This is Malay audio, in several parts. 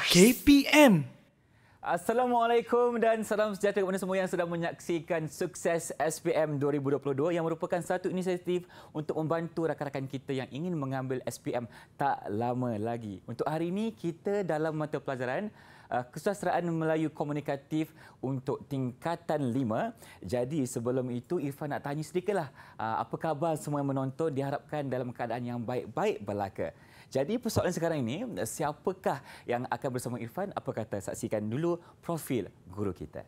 KPM. Assalamualaikum dan salam sejahtera kepada semua yang sudah menyaksikan Sukses SPM 2022 yang merupakan satu inisiatif untuk membantu rakan-rakan kita yang ingin mengambil SPM tak lama lagi. Untuk hari ini kita dalam mata pelajaran uh, Kesusasteraan Melayu Komunikatif untuk tingkatan 5. Jadi sebelum itu Irfan nak tanya sedikitlah uh, apa khabar semua yang menonton diharapkan dalam keadaan yang baik-baik belaka. Jadi persoalan sekarang ini, siapakah yang akan bersama Irfan? Apa kata saksikan dulu profil guru kita.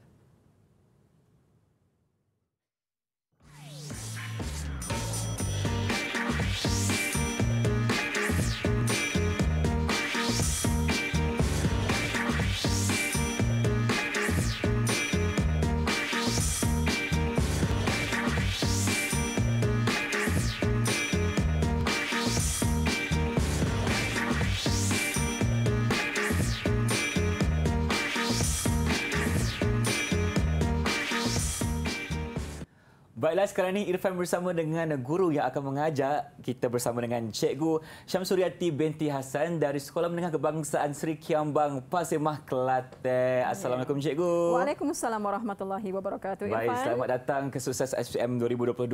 Baiklah sekarang ini Irfan bersama dengan guru yang akan mengajar kita bersama dengan Cikgu Syamsuriati binti Hasan dari Sekolah Menengah Kebangsaan Sri Kiambang Pasir Mah Kelate. Ya. Assalamualaikum Cikgu. Waalaikumsalam warahmatullahi wabarakatuh Irfan. Baik, selamat datang ke Sukses SPM 2022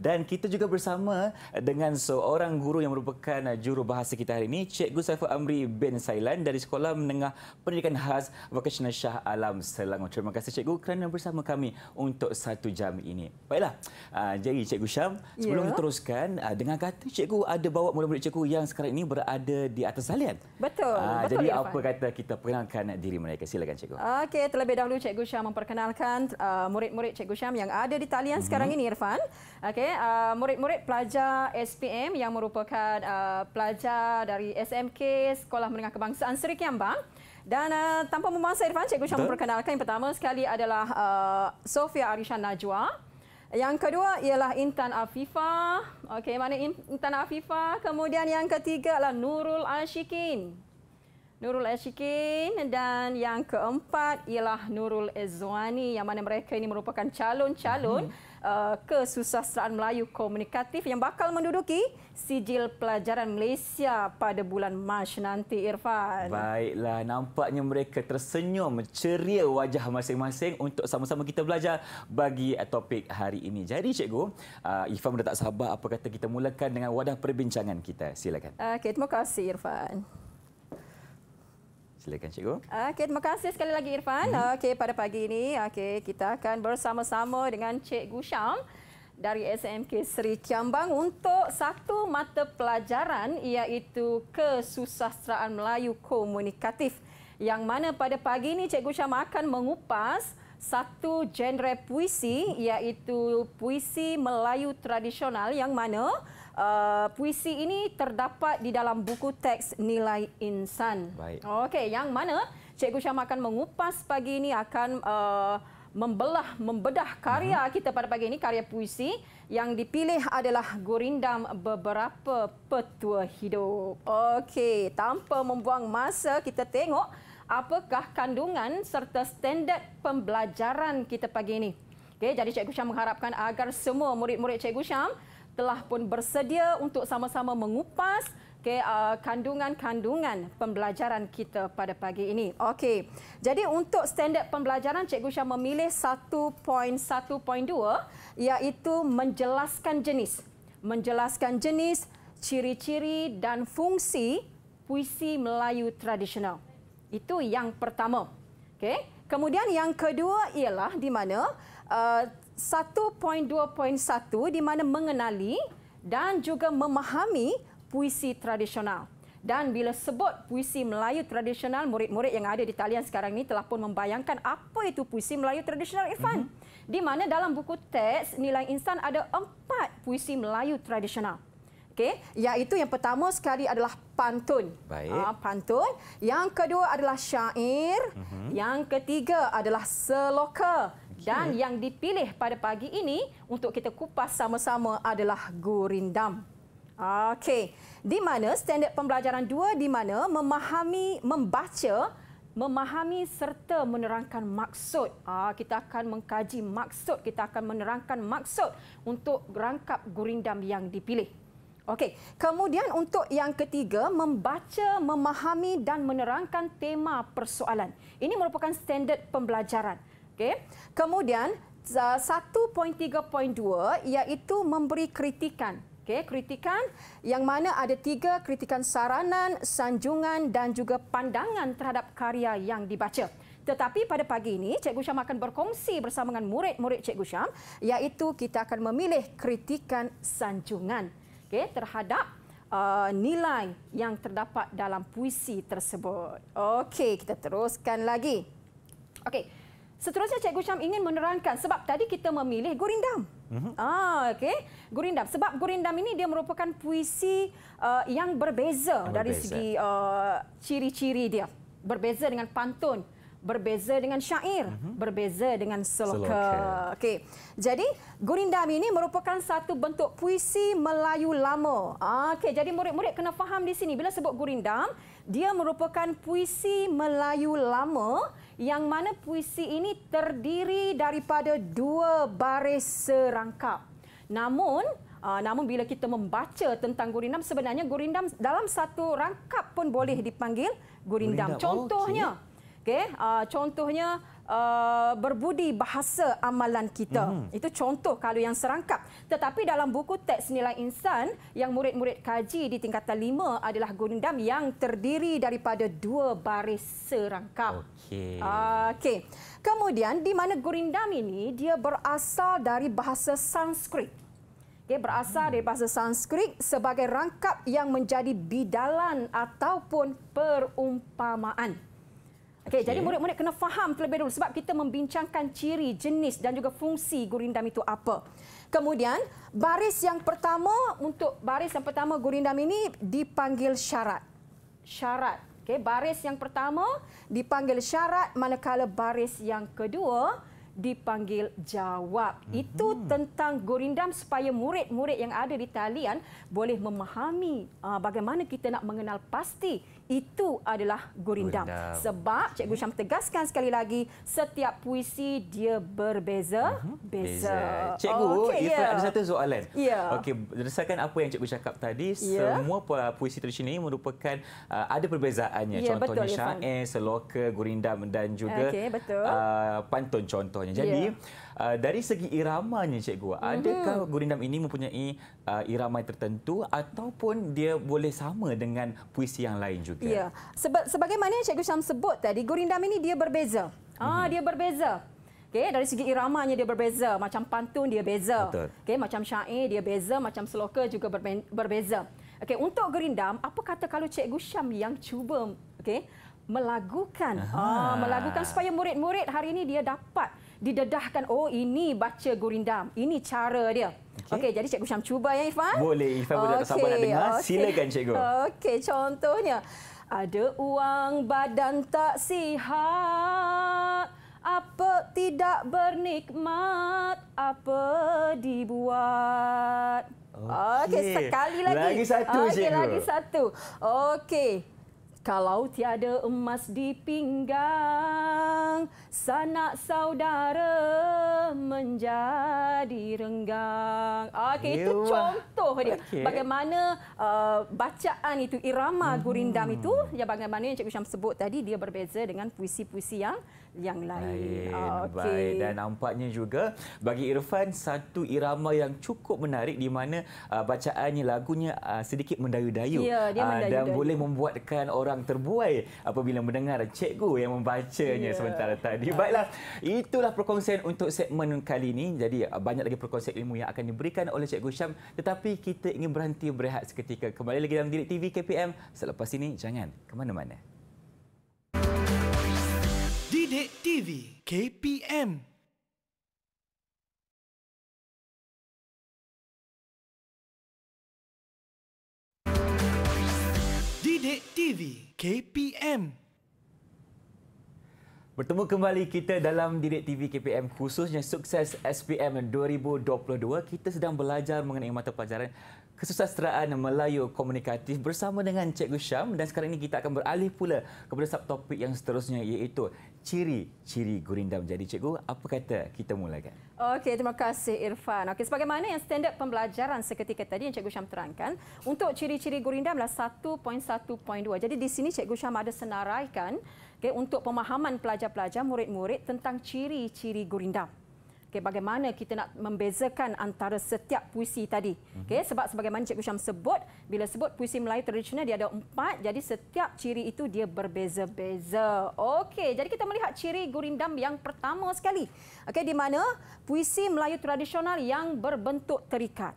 dan kita juga bersama dengan seorang guru yang merupakan juru bahasa kita hari ini Cikgu Saiful Amri bin Sailan dari Sekolah Menengah Pendidikan Khas Vocational Shah Alam Selangor. Terima kasih Cikgu kerana bersama kami untuk satu jam ini. Baik, baiklah. Uh, ah, jadi Cikgu Syam, sebelum yeah. teruskan uh, ah, dengan kata Cikgu ada bawa murid-murid Cikgu yang sekarang ini berada di atas salian. Betul. Uh, betul jadi Irfan. apa kata kita perkenalkan diri mereka? Silakan Cikgu. Okey, terlebih dahulu Cikgu Syam memperkenalkan murid-murid uh, Cikgu Syam yang ada di talian mm-hmm. sekarang ini Irfan. Okey, uh, murid-murid pelajar SPM yang merupakan uh, pelajar dari SMK Sekolah Menengah Kebangsaan Seri Kiambang. Dan uh, tanpa memangsa Irfan, Cikgu Syam memperkenalkan yang pertama sekali adalah uh, Sofia Arishan Najwa. Yang kedua ialah Intan Afifah. Okey, mana Intan Afifah? Kemudian yang ketiga adalah Nurul Ashikin. Nurul Ashikin dan yang keempat ialah Nurul Ezwani yang mana mereka ini merupakan calon-calon mm-hmm. Eh, kesusasteraan Melayu komunikatif yang bakal menduduki sijil pelajaran Malaysia pada bulan Mac nanti Irfan. Baiklah, nampaknya mereka tersenyum ceria wajah masing-masing untuk sama-sama kita belajar bagi eh, topik hari ini. Jadi cikgu, eh, Irfan sudah tak sabar apa kata kita mulakan dengan wadah perbincangan kita. Silakan. Okey, terima kasih Irfan. Silakan Cikgu. Okey, terima kasih sekali lagi Irfan. Hmm. Okey, pada pagi ini okey, kita akan bersama-sama dengan Cikgu Syam dari SMK Seri Kiambang untuk satu mata pelajaran iaitu Kesusasteraan Melayu komunikatif yang mana pada pagi ini Cikgu Syam akan mengupas satu genre puisi iaitu puisi Melayu tradisional yang mana Eh, puisi ini terdapat di dalam buku teks Nilai Insan. Okey, yang mana Cikgu Syam akan mengupas pagi ini akan uh, membelah membedah karya mhm. kita pada pagi ini karya puisi yang dipilih adalah Gurindam beberapa petua hidup. Okey, tanpa membuang masa kita tengok apakah kandungan serta standard pembelajaran kita pagi ini. Okey, jadi Cikgu Syam mengharapkan agar semua murid-murid Cikgu Syam telah pun bersedia untuk sama-sama mengupas Okay, uh, kandungan-kandungan pembelajaran kita pada pagi ini. Okey. Jadi untuk standard pembelajaran Cikgu Syah memilih 1.1.2 iaitu menjelaskan jenis. Menjelaskan jenis, ciri-ciri dan fungsi puisi Melayu tradisional. Itu yang pertama. Okey. Kemudian yang kedua ialah di mana uh, 1.2.1 di mana mengenali dan juga memahami puisi tradisional. Dan bila sebut puisi Melayu tradisional, murid-murid yang ada di talian sekarang ini telah pun membayangkan apa itu puisi Melayu tradisional, Irfan. Mm-hmm. Di mana dalam buku teks nilai insan ada empat puisi Melayu tradisional. Okey, iaitu yang pertama sekali adalah pantun. Baik. Uh, pantun, yang kedua adalah syair, mm-hmm. yang ketiga adalah seloka. Dan ya. yang dipilih pada pagi ini untuk kita kupas sama-sama adalah gurindam. Okey, di mana standard pembelajaran dua di mana memahami, membaca, memahami serta menerangkan maksud. Ah, kita akan mengkaji maksud, kita akan menerangkan maksud untuk rangkap gurindam yang dipilih. Okey, kemudian untuk yang ketiga, membaca, memahami dan menerangkan tema persoalan. Ini merupakan standard pembelajaran. Okey. Kemudian 1.3.2 iaitu memberi kritikan. Okey, kritikan yang mana ada tiga kritikan saranan, sanjungan dan juga pandangan terhadap karya yang dibaca. Tetapi pada pagi ini, Cikgu Syam akan berkongsi bersama dengan murid-murid Cikgu Syam iaitu kita akan memilih kritikan sanjungan okay, terhadap uh, nilai yang terdapat dalam puisi tersebut. Okey, kita teruskan lagi. Okey, Seterusnya Cikgu Syam ingin menerangkan sebab tadi kita memilih Gurindam. Uh mhm. -huh. Ah, okey. Gurindam sebab Gurindam ini dia merupakan puisi uh, yang berbeza, berbeza dari segi uh, ciri-ciri uh, dia. Berbeza dengan pantun, berbeza dengan syair, uh mhm. -huh. berbeza dengan seloka. Okey. Jadi Gurindam ini merupakan satu bentuk puisi Melayu lama. Ah, okey. Jadi murid-murid kena faham di sini bila sebut Gurindam, dia merupakan puisi Melayu lama yang mana puisi ini terdiri daripada dua baris serangkap. Namun, uh, namun bila kita membaca tentang Gurindam sebenarnya Gurindam dalam satu rangkap pun boleh dipanggil Gurindam. Gurindam. Contohnya, okey, okay, uh, contohnya uh, berbudi bahasa amalan kita. Hmm. Itu contoh kalau yang serangkap. Tetapi dalam buku teks nilai insan yang murid-murid kaji di tingkatan lima adalah gundam yang terdiri daripada dua baris serangkap. Okey. Uh, okay. Kemudian di mana gurindam ini dia berasal dari bahasa Sanskrit. Okay, berasal hmm. dari bahasa Sanskrit sebagai rangkap yang menjadi bidalan ataupun perumpamaan okay. jadi murid-murid kena faham terlebih dahulu sebab kita membincangkan ciri, jenis dan juga fungsi gurindam itu apa. Kemudian, baris yang pertama untuk baris yang pertama gurindam ini dipanggil syarat. Syarat. Okay, baris yang pertama dipanggil syarat manakala baris yang kedua dipanggil jawab. Mm -hmm. Itu tentang gurindam supaya murid-murid yang ada di talian boleh memahami ah, bagaimana kita nak mengenal pasti itu adalah gurindam. gurindam. Sebab Cikgu Syam tegaskan sekali lagi, setiap puisi dia berbeza. Uh mhm. -huh. Beza. Beza. Cikgu, okay, yeah. ada satu soalan. Yeah. Okey, berdasarkan apa yang Cikgu cakap tadi, yeah. semua puisi tradisional ini merupakan uh, ada perbezaannya. Yeah, ya, contohnya betul, Syair, Seloka, Gurindam dan juga okay, Uh, Pantun contohnya. Jadi, yeah. Uh, dari segi iramanya cikgu, mm-hmm. adakah gurindam ini mempunyai uh, irama tertentu ataupun dia boleh sama dengan puisi yang lain juga? Ya. Seba- sebagaimana cikgu Syam sebut tadi, gurindam ini dia berbeza. Mm-hmm. Ah mhm. dia berbeza. Okay, dari segi iramanya dia berbeza. Macam pantun dia beza. Okay, macam syair dia beza, macam seloka juga berbeza. Okay, untuk gerindam, apa kata kalau Cikgu Syam yang cuba okay, melagukan. Aha. Ah, melagukan supaya murid-murid hari ini dia dapat didedahkan oh ini baca gurindam ini cara dia okey okay, jadi cikgu Syam cuba ya Ifan boleh Ifan okay. boleh tak sabar nak dengar okay. silakan cikgu okey contohnya ada uang badan tak sihat apa tidak bernikmat apa dibuat okey okay, sekali lagi lagi satu okey lagi satu okey kalau tiada emas di pinggang, sanak saudara menjadi renggang. Okey, itu contoh dia. Okay. Bagaimana uh, bacaan itu, irama gurindam mm-hmm. itu, yang bagaimana yang Cikgu Syam sebut tadi, dia berbeza dengan puisi-puisi yang yang lain. Oh, okay. Baik. Ah, dan nampaknya juga bagi Irfan satu irama yang cukup menarik di mana uh, bacaannya lagunya uh, sedikit mendayu-dayu. Ya, dia mendayu Uh, dan boleh membuatkan orang terbuai apabila mendengar cikgu yang membacanya ya. sementara tadi. Baiklah, itulah perkongsian untuk segmen kali ini. Jadi uh, banyak lagi perkongsian ilmu yang akan diberikan oleh cikgu Syam. Tetapi kita ingin berhenti berehat seketika. Kembali lagi dalam Direk TV KPM. Selepas ini, jangan ke mana-mana. Sidik TV KPM Sidik TV KPM Bertemu kembali kita dalam Didik TV KPM khususnya sukses SPM 2022. Kita sedang belajar mengenai mata pelajaran kesusasteraan Melayu komunikatif bersama dengan Cikgu Syam dan sekarang ini kita akan beralih pula kepada subtopik yang seterusnya iaitu ciri-ciri Gurindam jadi cikgu? Apa kata kita mulakan? Okey, terima kasih Irfan. Okey, sebagaimana yang standard pembelajaran seketika tadi yang Cikgu Syam terangkan, untuk ciri-ciri gurinda adalah 1.1.2. Jadi di sini Cikgu Syam ada senaraikan okay, untuk pemahaman pelajar-pelajar, murid-murid tentang ciri-ciri gurindam okay, bagaimana kita nak membezakan antara setiap puisi tadi. Mhm. Okay, sebab sebagaimana Cikgu Syam sebut, bila sebut puisi Melayu tradisional, dia ada empat. Jadi setiap ciri itu dia berbeza-beza. Okay, jadi kita melihat ciri gurindam yang pertama sekali. Okay, di mana puisi Melayu tradisional yang berbentuk terikat.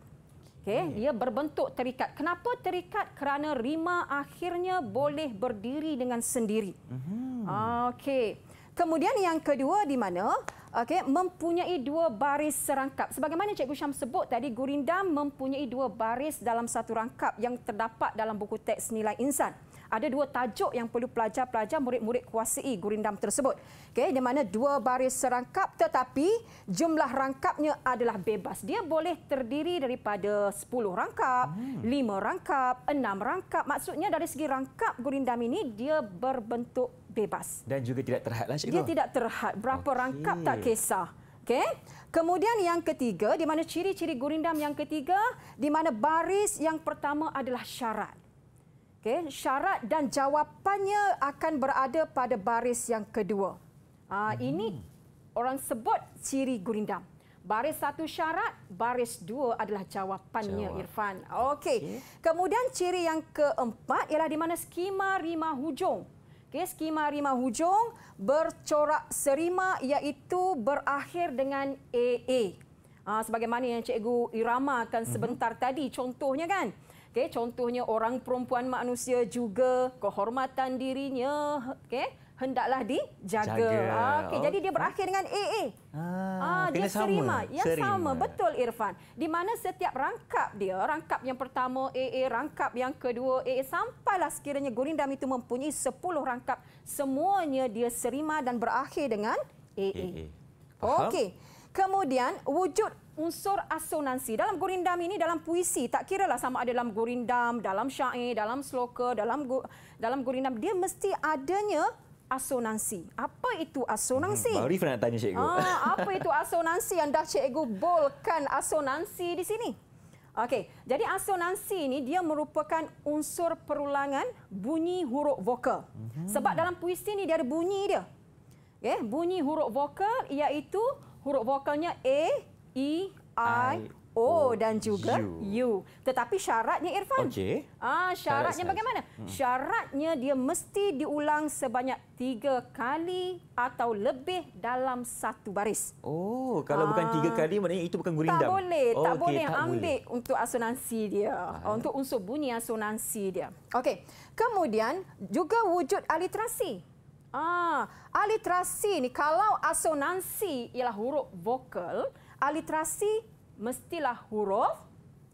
Okay, hmm. dia berbentuk terikat. Kenapa terikat? Kerana rima akhirnya boleh berdiri dengan sendiri. Hmm. Okey. Kemudian yang kedua di mana okay, mempunyai dua baris serangkap. Sebagaimana Cikgu Syam sebut tadi gurindam mempunyai dua baris dalam satu rangkap yang terdapat dalam buku teks nilai insan ada dua tajuk yang perlu pelajar-pelajar murid-murid kuasai gurindam tersebut. Okay, di mana dua baris serangkap tetapi jumlah rangkapnya adalah bebas. Dia boleh terdiri daripada 10 rangkap, 5 hmm. rangkap, 6 rangkap. Maksudnya dari segi rangkap gurindam ini dia berbentuk bebas. Dan juga tidak terhadlah cikgu. Dia tidak terhad. Berapa okay. rangkap tak kisah. Okay. Kemudian yang ketiga, di mana ciri-ciri gurindam yang ketiga, di mana baris yang pertama adalah syarat. Okay, syarat dan jawapannya akan berada pada baris yang kedua. Uh, hmm. Ini orang sebut ciri gurindam. Baris satu syarat, baris dua adalah jawapannya, Jawab. Irfan. Okay. okay. Kemudian ciri yang keempat ialah di mana skema rima hujung. Okay, skema rima hujung bercorak serima iaitu berakhir dengan AA. Ha, sebagaimana yang Cikgu Irama kan mhm. sebentar mm-hmm. tadi contohnya kan. Okey, contohnya orang perempuan manusia juga kehormatan dirinya, okey, hendaklah dijaga. Ah, okey, oh. jadi dia berakhir dengan AA. Ah, ah dia serima. Yang serima. sama, betul Irfan. Di mana setiap rangkap dia, rangkap yang pertama AA, rangkap yang kedua AA sampailah sekiranya gurindam itu mempunyai 10 rangkap, semuanya dia serima dan berakhir dengan AA. AA. Okey. Kemudian wujud unsur asonansi dalam gurindam ini dalam puisi tak kira lah sama ada dalam gurindam, dalam syair, dalam sloka, dalam gu, dalam gurindam dia mesti adanya asonansi. Apa itu asonansi? Hmm, Baru nak tanya cikgu. Ah, apa itu asonansi yang dah cikgu bolkan asonansi di sini? Okey, jadi asonansi ini dia merupakan unsur perulangan bunyi huruf vokal. Hmm. Sebab dalam puisi ini dia ada bunyi dia. Okay, bunyi huruf vokal iaitu huruf vokalnya A, E, I, I O dan juga U. Tetapi syaratnya Irfan. Okey. Ah, syaratnya, bagaimana? Hmm. Syaratnya dia mesti diulang sebanyak tiga kali atau lebih dalam satu baris. Oh, kalau ah. bukan tiga ah. kali maknanya itu bukan gurindam. Tak boleh, oh, tak okay, boleh tak ambil boleh. untuk asonansi dia, ah. untuk unsur bunyi asonansi dia. Okey. Kemudian juga wujud aliterasi. Ah, aliterasi ni kalau asonansi ialah huruf vokal, aliterasi mestilah huruf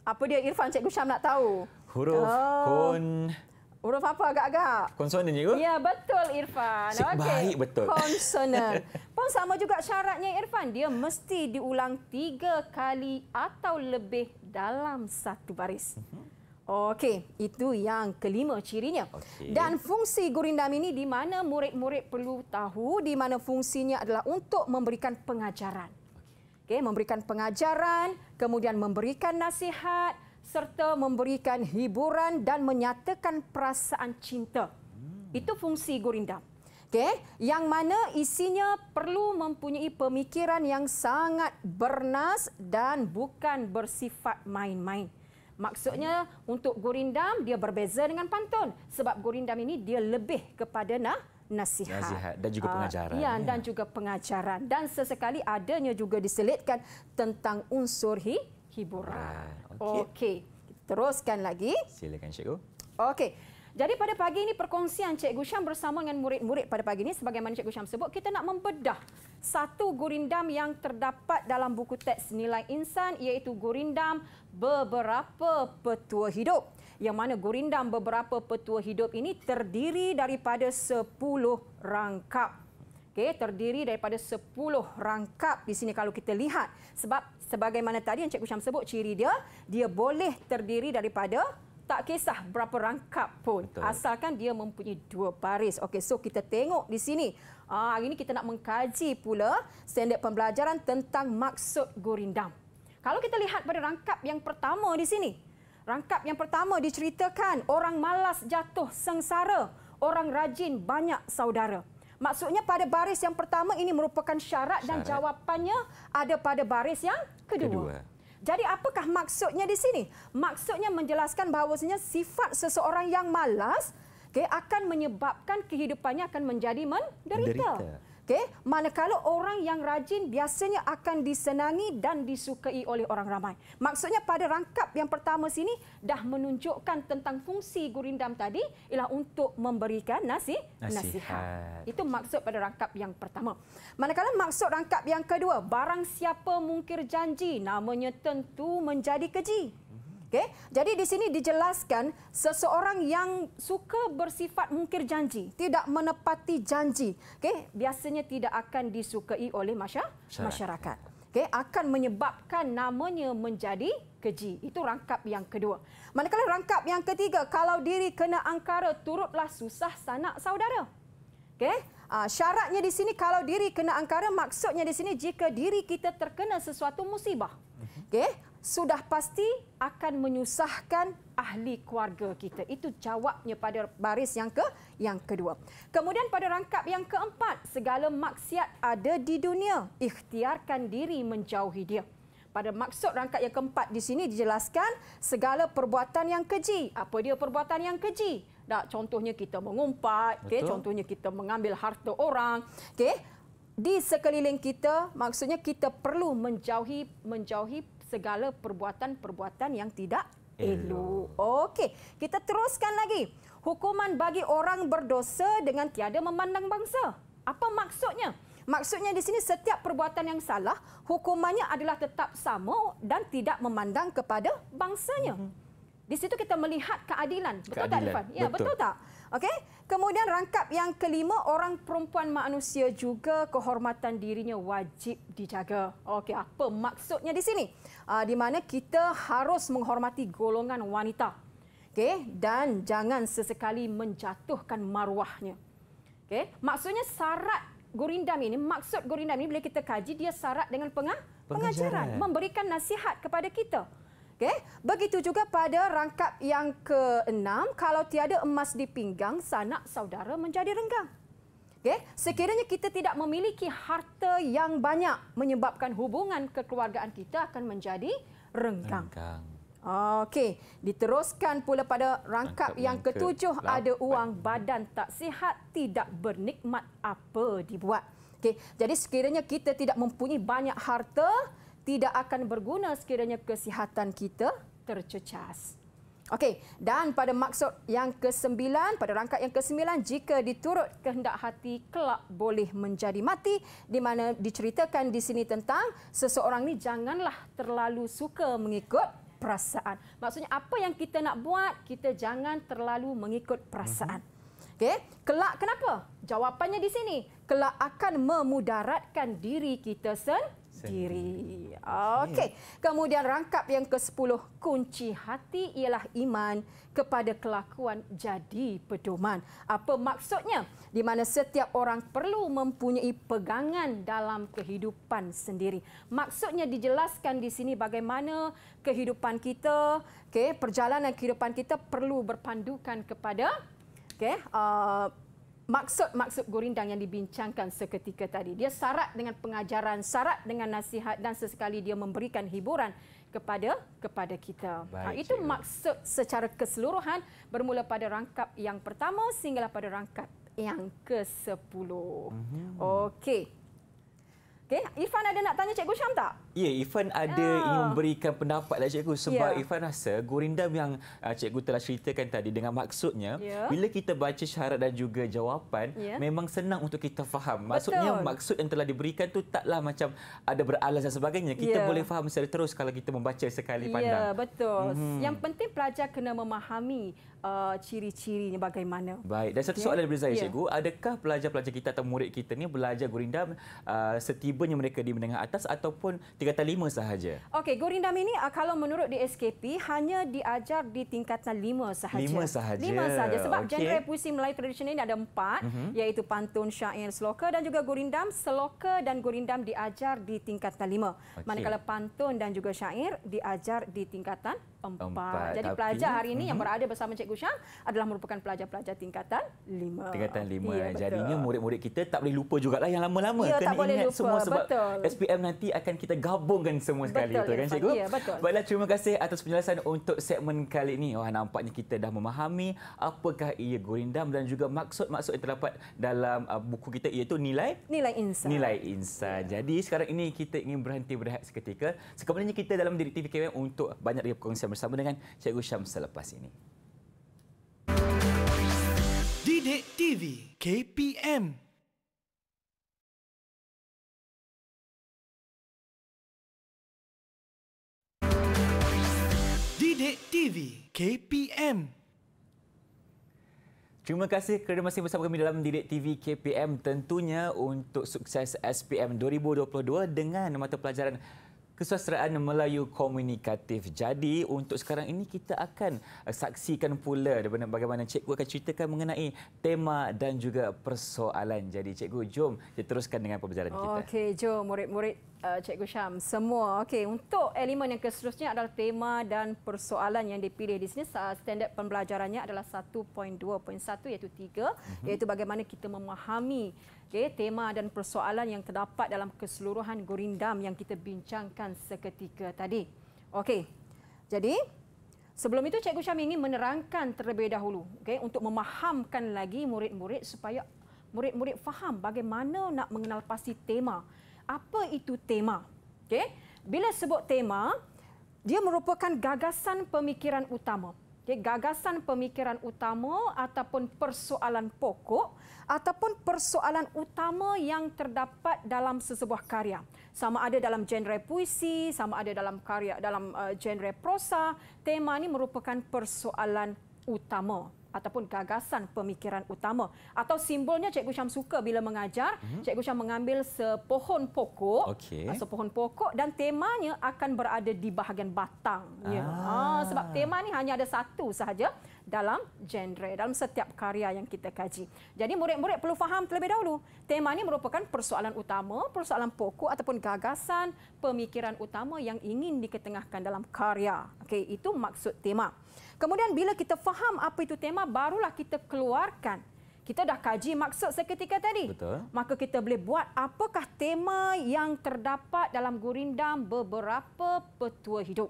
apa dia Irfan Cikgu Syam nak tahu? Huruf oh. kon Huruf apa agak-agak? Konsonan je ke? Ya, betul Irfan. Sik okay. baik betul. Konsonan. Pun sama juga syaratnya Irfan. Dia mesti diulang tiga kali atau lebih dalam satu baris. Uh-huh. Okey, itu yang kelima cirinya. Okay. Dan fungsi gurindam ini di mana murid-murid perlu tahu di mana fungsinya adalah untuk memberikan pengajaran. Okey, memberikan pengajaran, kemudian memberikan nasihat serta memberikan hiburan dan menyatakan perasaan cinta. Hmm. Itu fungsi gurindam. Okey, yang mana isinya perlu mempunyai pemikiran yang sangat bernas dan bukan bersifat main-main. Maksudnya hmm. untuk gurindam dia berbeza dengan pantun sebab gurindam ini dia lebih kepada nah nasihat. nasihat dan juga ah, pengajaran. ya, dan juga pengajaran dan sesekali adanya juga diselitkan tentang unsur hiburan. Right. Okey. Okay. Teruskan lagi. Silakan Cikgu. Okey. Jadi pada pagi ini perkongsian Cik Syam bersama dengan murid-murid pada pagi ini sebagaimana Cik Syam sebut kita nak membedah satu gurindam yang terdapat dalam buku teks nilai insan iaitu gurindam beberapa petua hidup. Yang mana gurindam beberapa petua hidup ini terdiri daripada 10 rangkap. Okey, terdiri daripada 10 rangkap di sini kalau kita lihat sebab sebagaimana tadi yang Cik Syam sebut ciri dia dia boleh terdiri daripada tak kisah berapa rangkap pun Betul. asalkan dia mempunyai dua baris. Okey, so kita tengok di sini. Ah, hari ini kita nak mengkaji pula standard pembelajaran tentang maksud gurindam. Kalau kita lihat pada rangkap yang pertama di sini. Rangkap yang pertama diceritakan orang malas jatuh sengsara, orang rajin banyak saudara. Maksudnya pada baris yang pertama ini merupakan syarat, syarat. dan jawapannya ada pada baris yang kedua. kedua. Jadi apakah maksudnya di sini? Maksudnya menjelaskan bahawasanya sifat seseorang yang malas okay, akan menyebabkan kehidupannya akan menjadi menderita. menderita. Okey, manakala orang yang rajin biasanya akan disenangi dan disukai oleh orang ramai. Maksudnya pada rangkap yang pertama sini dah menunjukkan tentang fungsi gurindam tadi ialah untuk memberikan nasi, nasihat. nasihat. Itu maksud pada rangkap yang pertama. Manakala maksud rangkap yang kedua, barang siapa mungkir janji namanya tentu menjadi keji. Okay? Jadi di sini dijelaskan seseorang yang suka bersifat mungkir janji, tidak menepati janji, okay? biasanya tidak akan disukai oleh masyarakat. Okay? Akan menyebabkan namanya menjadi keji. Itu rangkap yang kedua. Manakala rangkap yang ketiga, kalau diri kena angkara, turutlah susah sanak saudara. Okay? Uh, ah, syaratnya di sini kalau diri kena angkara maksudnya di sini jika diri kita terkena sesuatu musibah. Mhm. Okay? sudah pasti akan menyusahkan ahli keluarga kita. Itu jawabnya pada baris yang ke yang kedua. Kemudian pada rangkap yang keempat, segala maksiat ada di dunia, ikhtiarkan diri menjauhi dia. Pada maksud rangkap yang keempat di sini dijelaskan segala perbuatan yang keji. Apa dia perbuatan yang keji? Tak contohnya kita mengumpat, okay? contohnya kita mengambil harta orang. Okay? Di sekeliling kita, maksudnya kita perlu menjauhi menjauhi segala perbuatan-perbuatan yang tidak elok. Okey, kita teruskan lagi. Hukuman bagi orang berdosa dengan tiada memandang bangsa. Apa maksudnya? Maksudnya di sini setiap perbuatan yang salah, hukumannya adalah tetap sama dan tidak memandang kepada bangsanya. Mhm. Di situ kita melihat keadilan. Betul keadilan. tak, Irfan? Ya, betul. betul tak? Okey. Kemudian rangkap yang kelima orang perempuan manusia juga kehormatan dirinya wajib dijaga. Okey, apa maksudnya di sini? Uh, di mana kita harus menghormati golongan wanita. Okey, dan jangan sesekali menjatuhkan maruahnya. Okey, maksudnya syarat gurindam ini, maksud gurindam ini bila kita kaji dia syarat dengan pengajaran, pengajaran memberikan nasihat kepada kita. Okay, begitu juga pada rangkap yang keenam, kalau tiada emas di pinggang, sanak saudara menjadi renggang. Okay, sekiranya kita tidak memiliki harta yang banyak, menyebabkan hubungan kekeluargaan kita akan menjadi renggang. renggang. Okey, diteruskan pula pada rangkap, rangkap yang, yang ketujuh, ke ada uang badan tak sihat, tidak bernikmat apa dibuat. Okey, jadi sekiranya kita tidak mempunyai banyak harta, tidak akan berguna sekiranya kesihatan kita tercecas. Okey, dan pada maksud yang ke-9, pada rangkap yang ke-9, jika diturut kehendak hati, kelak boleh menjadi mati. Di mana diceritakan di sini tentang seseorang ni janganlah terlalu suka mengikut perasaan. Maksudnya apa yang kita nak buat, kita jangan terlalu mengikut perasaan. Mhm. Okey, kelak kenapa? Jawapannya di sini. Kelak akan memudaratkan diri kita sendiri sendiri. Okey. Kemudian rangkap yang ke-10 kunci hati ialah iman kepada kelakuan jadi pedoman. Apa maksudnya? Di mana setiap orang perlu mempunyai pegangan dalam kehidupan sendiri. Maksudnya dijelaskan di sini bagaimana kehidupan kita, okey, perjalanan kehidupan kita perlu berpandukan kepada okey, uh, maksud-maksud gorindang yang dibincangkan seketika tadi. Dia sarat dengan pengajaran, sarat dengan nasihat dan sesekali dia memberikan hiburan kepada kepada kita. Ha, Baik, itu cikgu. maksud secara keseluruhan bermula pada rangkap yang pertama sehinggalah pada rangkap yang ke-10. Mm-hmm. Okey. Okey, Irfan ada nak tanya Cikgu Syam tak? Ya, yeah, Ifan ada oh. ingin memberikan pendapat lah cikgu sebab yeah. Ifan rasa gurindam yang uh, cikgu telah ceritakan tadi dengan maksudnya yeah. bila kita baca syarat dan juga jawapan yeah. memang senang untuk kita faham. Maksudnya Betul. maksud yang telah diberikan tu taklah macam ada beralas dan sebagainya. Kita yeah. boleh faham secara terus kalau kita membaca sekali ya, pandang. Ya, betul. Mm -hmm. Yang penting pelajar kena memahami uh, ciri-cirinya bagaimana. Baik. Dan satu okay. soalan daripada saya, yeah. Cikgu. Adakah pelajar-pelajar kita atau murid kita ni belajar gurindam uh, setibanya mereka di menengah atas ataupun tingkatan 5 sahaja. Okey, Gurindam ini ah, kalau menurut di SKP hanya diajar di tingkatan 5 sahaja. 5 sahaja. Lima sahaja sebab okay. genre puisi Melayu tradisional ini ada 4 uh-huh. Mhm. iaitu pantun, syair, seloka dan juga Gurindam. Seloka dan Gurindam diajar di tingkatan 5. Okay. Manakala pantun dan juga syair diajar di tingkatan empat. Jadi tapi, pelajar hari ini yang mhm. berada bersama Cikgu Syam adalah merupakan pelajar-pelajar tingkatan lima. Tingkatan lima. Ya, Jadinya murid-murid kita tak boleh lupa juga lah yang lama-lama. Ya, Kena ingat lupa. semua sebab betul. SPM nanti akan kita gabungkan semua sekali. Betul, itu, kan, Cikgu? Ya, betul. Baiklah, terima kasih atas penjelasan untuk segmen kali ini. Oh, nampaknya kita dah memahami apakah ia gurindam dan juga maksud-maksud yang terdapat dalam uh, buku kita iaitu nilai? Nilai insan. Nilai insan. Ya. Jadi sekarang ini kita ingin berhenti berehat seketika. Sekembalinya kita dalam diri TVKM untuk banyak dari konsep bersama dengan Cikgu Syam selepas ini. Didik TV KPM Didik TV KPM Terima kasih kerana masih bersama kami dalam Didik TV KPM tentunya untuk sukses SPM 2022 dengan mata pelajaran Kesusasteraan Melayu Komunikatif. Jadi untuk sekarang ini kita akan eh, saksikan pula bagaimana cikgu akan ceritakan mengenai tema dan juga persoalan. Jadi cikgu jom kita teruskan dengan pembelajaran kita. Okey, jom murid-murid uh, cikgu Syam semua. Okey, untuk elemen yang seterusnya adalah tema dan persoalan yang dipilih di sini. Standard pembelajarannya adalah 1.2.1 iaitu 3 mm -hmm. iaitu bagaimana kita memahami okay, tema dan persoalan yang terdapat dalam keseluruhan gurindam yang kita bincangkan seketika tadi. Okey, jadi sebelum itu Cikgu Syam ingin menerangkan terlebih dahulu okey, untuk memahamkan lagi murid-murid supaya murid-murid faham bagaimana nak mengenal pasti tema. Apa itu tema? Okey, Bila sebut tema, dia merupakan gagasan pemikiran utama okay, gagasan pemikiran utama ataupun persoalan pokok ataupun persoalan utama yang terdapat dalam sesebuah karya sama ada dalam genre puisi sama ada dalam karya dalam eh, genre prosa tema ini merupakan persoalan utama ataupun gagasan pemikiran utama atau simbolnya Cikgu Syam suka bila mengajar mm-hmm. Cikgu Syam mengambil sepohon pokok okay. Ah, sepohon pokok dan temanya akan berada di bahagian batang ah. ya ah, sebab tema ni hanya ada satu sahaja dalam genre, dalam setiap karya yang kita kaji. Jadi murid-murid perlu faham terlebih dahulu, tema ini merupakan persoalan utama, persoalan pokok ataupun gagasan pemikiran utama yang ingin diketengahkan dalam karya. Okay, itu maksud tema. Kemudian bila kita faham apa itu tema, barulah kita keluarkan kita dah kaji maksud seketika tadi. Betul. Maka kita boleh buat apakah tema yang terdapat dalam gurindam beberapa petua hidup.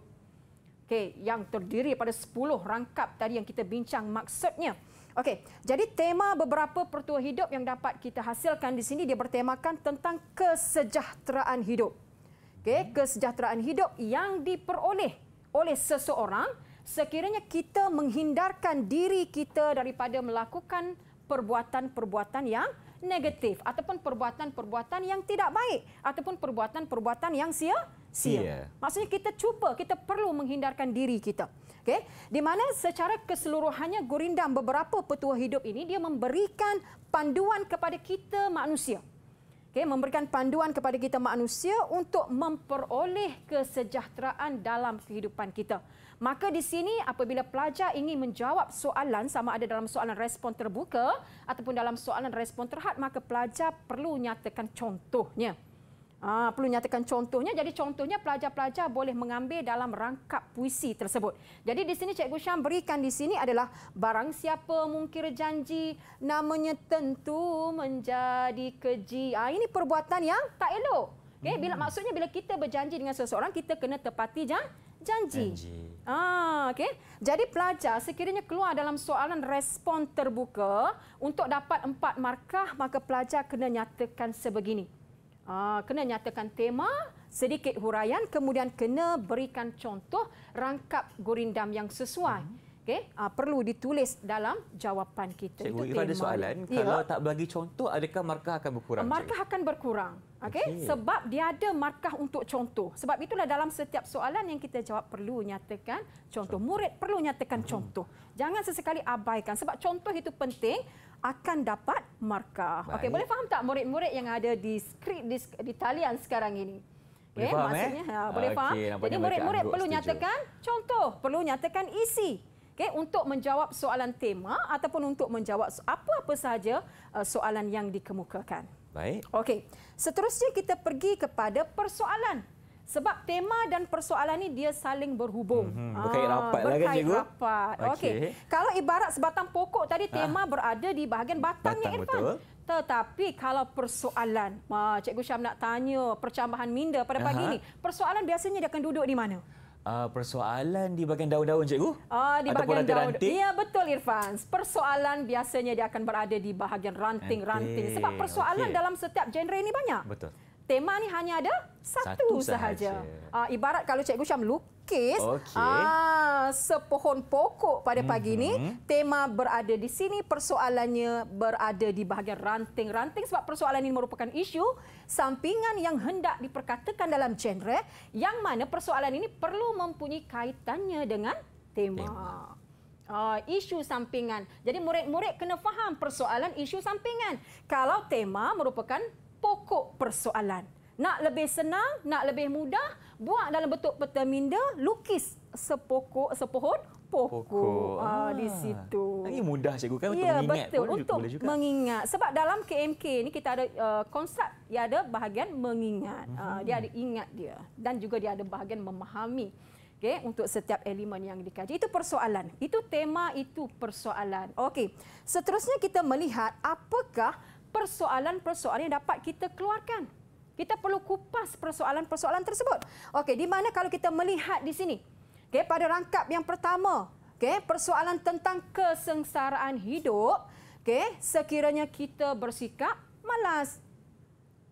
Okey, yang terdiri pada 10 rangkap tadi yang kita bincang maksudnya. Okey, jadi tema beberapa pertua hidup yang dapat kita hasilkan di sini dia bertemakan tentang kesejahteraan hidup. Okey, kesejahteraan hidup yang diperoleh oleh seseorang sekiranya kita menghindarkan diri kita daripada melakukan perbuatan-perbuatan yang negatif ataupun perbuatan-perbuatan yang tidak baik ataupun perbuatan-perbuatan yang sia-sia sia. Yeah. Maksudnya kita cuba, kita perlu menghindarkan diri kita. Okay? Di mana secara keseluruhannya Gurindam beberapa petua hidup ini dia memberikan panduan kepada kita manusia. Okay? Memberikan panduan kepada kita manusia untuk memperoleh kesejahteraan dalam kehidupan kita. Maka di sini apabila pelajar ingin menjawab soalan sama ada dalam soalan respon terbuka ataupun dalam soalan respon terhad maka pelajar perlu nyatakan contohnya. Ah, perlu nyatakan contohnya. Jadi contohnya pelajar-pelajar boleh mengambil dalam rangkap puisi tersebut. Jadi di sini Cikgu Syam berikan di sini adalah barang siapa mungkir janji namanya tentu menjadi keji. Ah, ini perbuatan yang tak elok. Okay, bila hmm. maksudnya bila kita berjanji dengan seseorang kita kena tepati jan janji. Ah, okay. Jadi pelajar sekiranya keluar dalam soalan respon terbuka untuk dapat empat markah maka pelajar kena nyatakan sebegini. Ah, kena nyatakan tema, sedikit huraian, kemudian kena berikan contoh rangkap gorindam yang sesuai. Hmm. Okay. Uh, ah, perlu ditulis dalam jawapan kita. Cikgu, itu tema. ada soalan. Ya. Kalau tak bagi contoh, adakah markah akan berkurang? Ah, markah cikgu? akan berkurang. Okay? Okay. Sebab dia ada markah untuk contoh. Sebab itulah dalam setiap soalan yang kita jawab perlu nyatakan contoh. contoh. Murid perlu nyatakan hmm. contoh. Jangan sesekali abaikan. Sebab contoh itu penting akan dapat markah. Okey, boleh faham tak murid-murid yang ada di skrip di, di talian sekarang ini? Okay, boleh eh, faham eh? maksudnya, eh? Ha, boleh okay, ah, faham? Jadi murid-murid perlu setuju. nyatakan contoh, perlu nyatakan isi. Okay, untuk menjawab soalan tema ataupun untuk menjawab apa-apa sahaja uh, soalan yang dikemukakan. Baik. Okey. Seterusnya kita pergi kepada persoalan. Sebab tema dan persoalan ini dia saling berhubung. Mm-hmm. Berkait rapat lah kan cikgu? rapat. Okay. Okay. Kalau ibarat sebatang pokok tadi, ah. tema berada di bahagian batangnya Irfan. Batang, Tetapi kalau persoalan, ah, cikgu Syam nak tanya percambahan minda pada pagi Aha. ni. Persoalan biasanya dia akan duduk di mana? Uh, persoalan di bahagian daun-daun cikgu? uh, di Ataupun bahagian daun. Ya betul Irfan. Persoalan biasanya dia akan berada di bahagian ranting-ranting. Okay. Ranting. Sebab persoalan okay. dalam setiap genre ini banyak. Betul tema ni hanya ada satu, satu sahaja. sahaja. Uh, ibarat kalau Cikgu Syam lukis okay. uh, ah, sepohon pokok pada pagi mm-hmm. ini, tema berada di sini, persoalannya berada di bahagian ranting-ranting sebab persoalan ini merupakan isu sampingan yang hendak diperkatakan dalam genre yang mana persoalan ini perlu mempunyai kaitannya dengan tema. tema. Uh, isu sampingan. Jadi murid-murid kena faham persoalan isu sampingan. Kalau tema merupakan pokok persoalan. Nak lebih senang, nak lebih mudah, buat dalam bentuk peta minda, lukis sepokok, sepohon, pokok. pokok. Ah, ah, di situ. Ini mudah cikgu kan untuk ya, mengingat. Betul. Pun, untuk juga. mengingat. Sebab dalam KMK ini kita ada uh, konsep, dia ada bahagian mengingat. Hmm. Uh, dia ada ingat dia. Dan juga dia ada bahagian memahami. Okay, untuk setiap elemen yang dikaji. Itu persoalan. Itu tema, itu persoalan. Okey. Seterusnya kita melihat apakah persoalan-persoalan yang dapat kita keluarkan. Kita perlu kupas persoalan-persoalan tersebut. Okey, di mana kalau kita melihat di sini? Okey, pada rangkap yang pertama, okey, persoalan tentang kesengsaraan hidup, okey, sekiranya kita bersikap malas.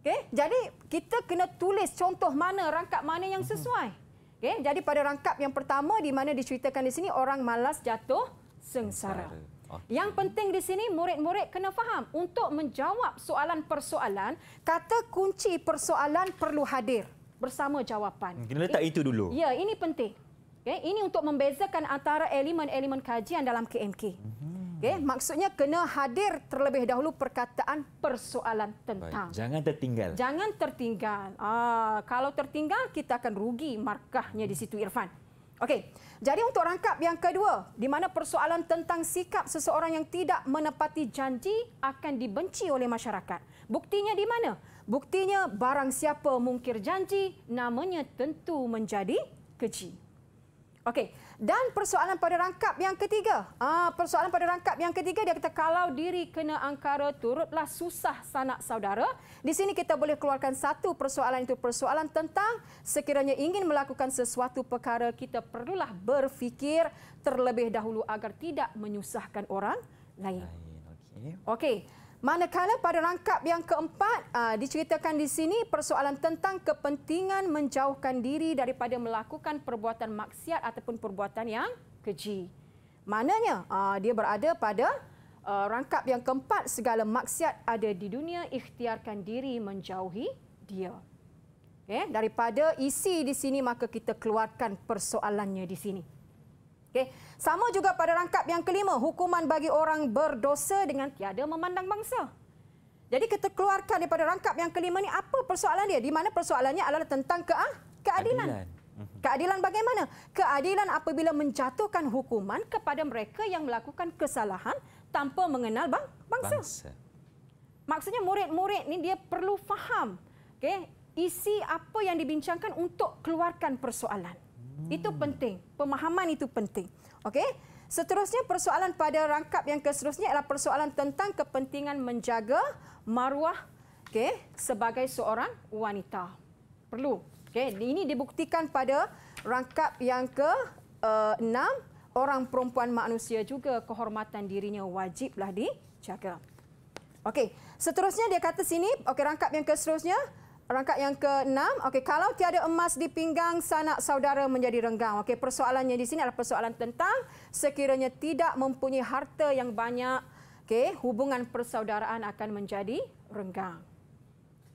Okey, jadi kita kena tulis contoh mana rangkap mana yang sesuai. Okey, jadi pada rangkap yang pertama di mana diceritakan di sini orang malas jatuh sengsara. sengsara. Ah. Yang penting di sini murid-murid kena faham untuk menjawab soalan-persoalan, kata kunci persoalan perlu hadir bersama jawapan. Hmm, kena letak itu dulu. Ya, ini penting. Okay, ini untuk membezakan antara elemen-elemen kajian dalam KMK. Hmm. Okay, maksudnya kena hadir terlebih dahulu perkataan persoalan tentang. Baik, jangan tertinggal. Jangan tertinggal. Ah, kalau tertinggal kita akan rugi markahnya di situ Irfan. Okey. Jadi untuk rangkap yang kedua, di mana persoalan tentang sikap seseorang yang tidak menepati janji akan dibenci oleh masyarakat. Buktinya di mana? Buktinya barang siapa mungkir janji, namanya tentu menjadi keji. Okey. Dan persoalan pada rangkap yang ketiga. Ah, persoalan pada rangkap yang ketiga dia kata kalau diri kena angkara turutlah susah sanak saudara. Di sini kita boleh keluarkan satu persoalan itu persoalan tentang sekiranya ingin melakukan sesuatu perkara kita perlulah berfikir terlebih dahulu agar tidak menyusahkan orang lain. Okey. Okay. Manakala pada rangkap yang keempat uh, diceritakan di sini persoalan tentang kepentingan menjauhkan diri daripada melakukan perbuatan maksiat ataupun perbuatan yang keji. Mananya uh, ah, dia berada pada uh, rangkap yang keempat segala maksiat ada di dunia ikhtiarkan diri menjauhi dia. Okay? Eh, daripada isi di sini maka kita keluarkan persoalannya di sini. Okey. Sama juga pada rangkap yang kelima, hukuman bagi orang berdosa dengan tiada memandang bangsa. Jadi kita keluarkan daripada rangkap yang kelima ni apa persoalan dia? Di mana persoalannya adalah tentang ke keadilan. Mhm. Keadilan bagaimana? Keadilan apabila menjatuhkan hukuman kepada mereka yang melakukan kesalahan tanpa mengenal bang bangsa. bangsa. Maksudnya murid-murid ni dia perlu faham okay, isi apa yang dibincangkan untuk keluarkan persoalan. Itu penting. Pemahaman itu penting. Okey. Seterusnya persoalan pada rangkap yang seterusnya adalah persoalan tentang kepentingan menjaga maruah okey sebagai seorang wanita. Perlu. Okey, ini dibuktikan pada rangkap yang ke enam uh, orang perempuan manusia juga kehormatan dirinya wajiblah dijaga. Okey, seterusnya dia kata sini, okey rangkap yang seterusnya Rangkap yang ke-6. Okey, kalau tiada emas di pinggang sanak saudara menjadi renggang. Okey, persoalannya di sini adalah persoalan tentang sekiranya tidak mempunyai harta yang banyak, okey, hubungan persaudaraan akan menjadi renggang.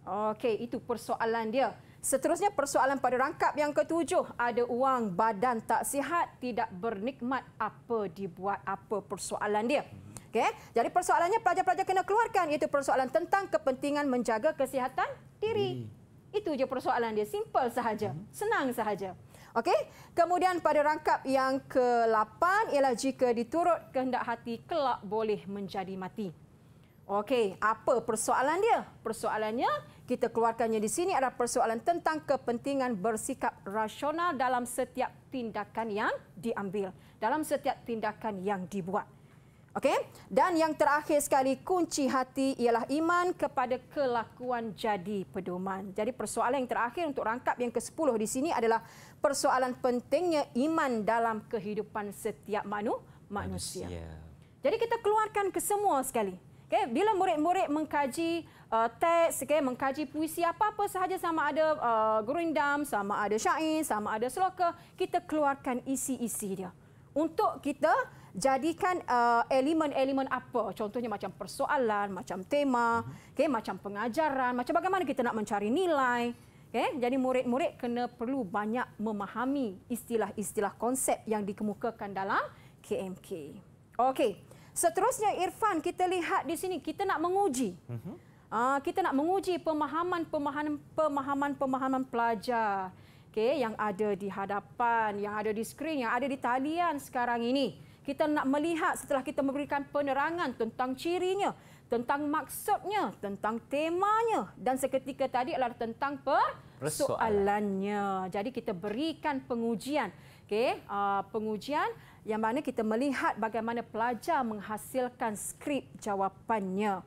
Okey, itu persoalan dia. Seterusnya persoalan pada rangkap yang ketujuh, ada uang badan tak sihat, tidak bernikmat apa dibuat apa persoalan dia. Hmm. Okay? Jadi persoalannya pelajar-pelajar kena keluarkan iaitu persoalan tentang kepentingan menjaga kesihatan diri. Hmm. Itu je persoalan dia. Simple sahaja. Hmm. Senang sahaja. Okey. Kemudian pada rangkap yang ke-8 ialah jika diturut kehendak hati kelak boleh menjadi mati. Okey, apa persoalan dia? Persoalannya kita keluarkannya di sini adalah persoalan tentang kepentingan bersikap rasional dalam setiap tindakan yang diambil, dalam setiap tindakan yang dibuat. Okey. Dan yang terakhir sekali kunci hati ialah iman kepada kelakuan jadi pedoman. Jadi persoalan yang terakhir untuk rangkap yang ke-10 di sini adalah persoalan pentingnya iman dalam kehidupan setiap manu, manusia. manusia. Jadi kita keluarkan ke semua sekali. Okey, bila murid-murid mengkaji uh, teks, okey, mengkaji puisi apa-apa sahaja sama ada uh, gurindam, sama ada syair, sama ada seloka, kita keluarkan isi-isi dia. Untuk kita jadikan uh, elemen-elemen apa contohnya macam persoalan macam tema okey macam pengajaran macam bagaimana kita nak mencari nilai okey jadi murid-murid kena perlu banyak memahami istilah-istilah konsep yang dikemukakan dalam KMK okey seterusnya Irfan kita lihat di sini kita nak menguji uh, kita nak menguji pemahaman-pemahaman pemahaman-pemahaman pelajar okey yang ada di hadapan yang ada di skrin yang ada di talian sekarang ini kita nak melihat setelah kita memberikan penerangan tentang cirinya, tentang maksudnya, tentang temanya dan seketika tadi adalah tentang persoalannya. Jadi kita berikan pengujian. Okey, uh, pengujian yang mana kita melihat bagaimana pelajar menghasilkan skrip jawapannya.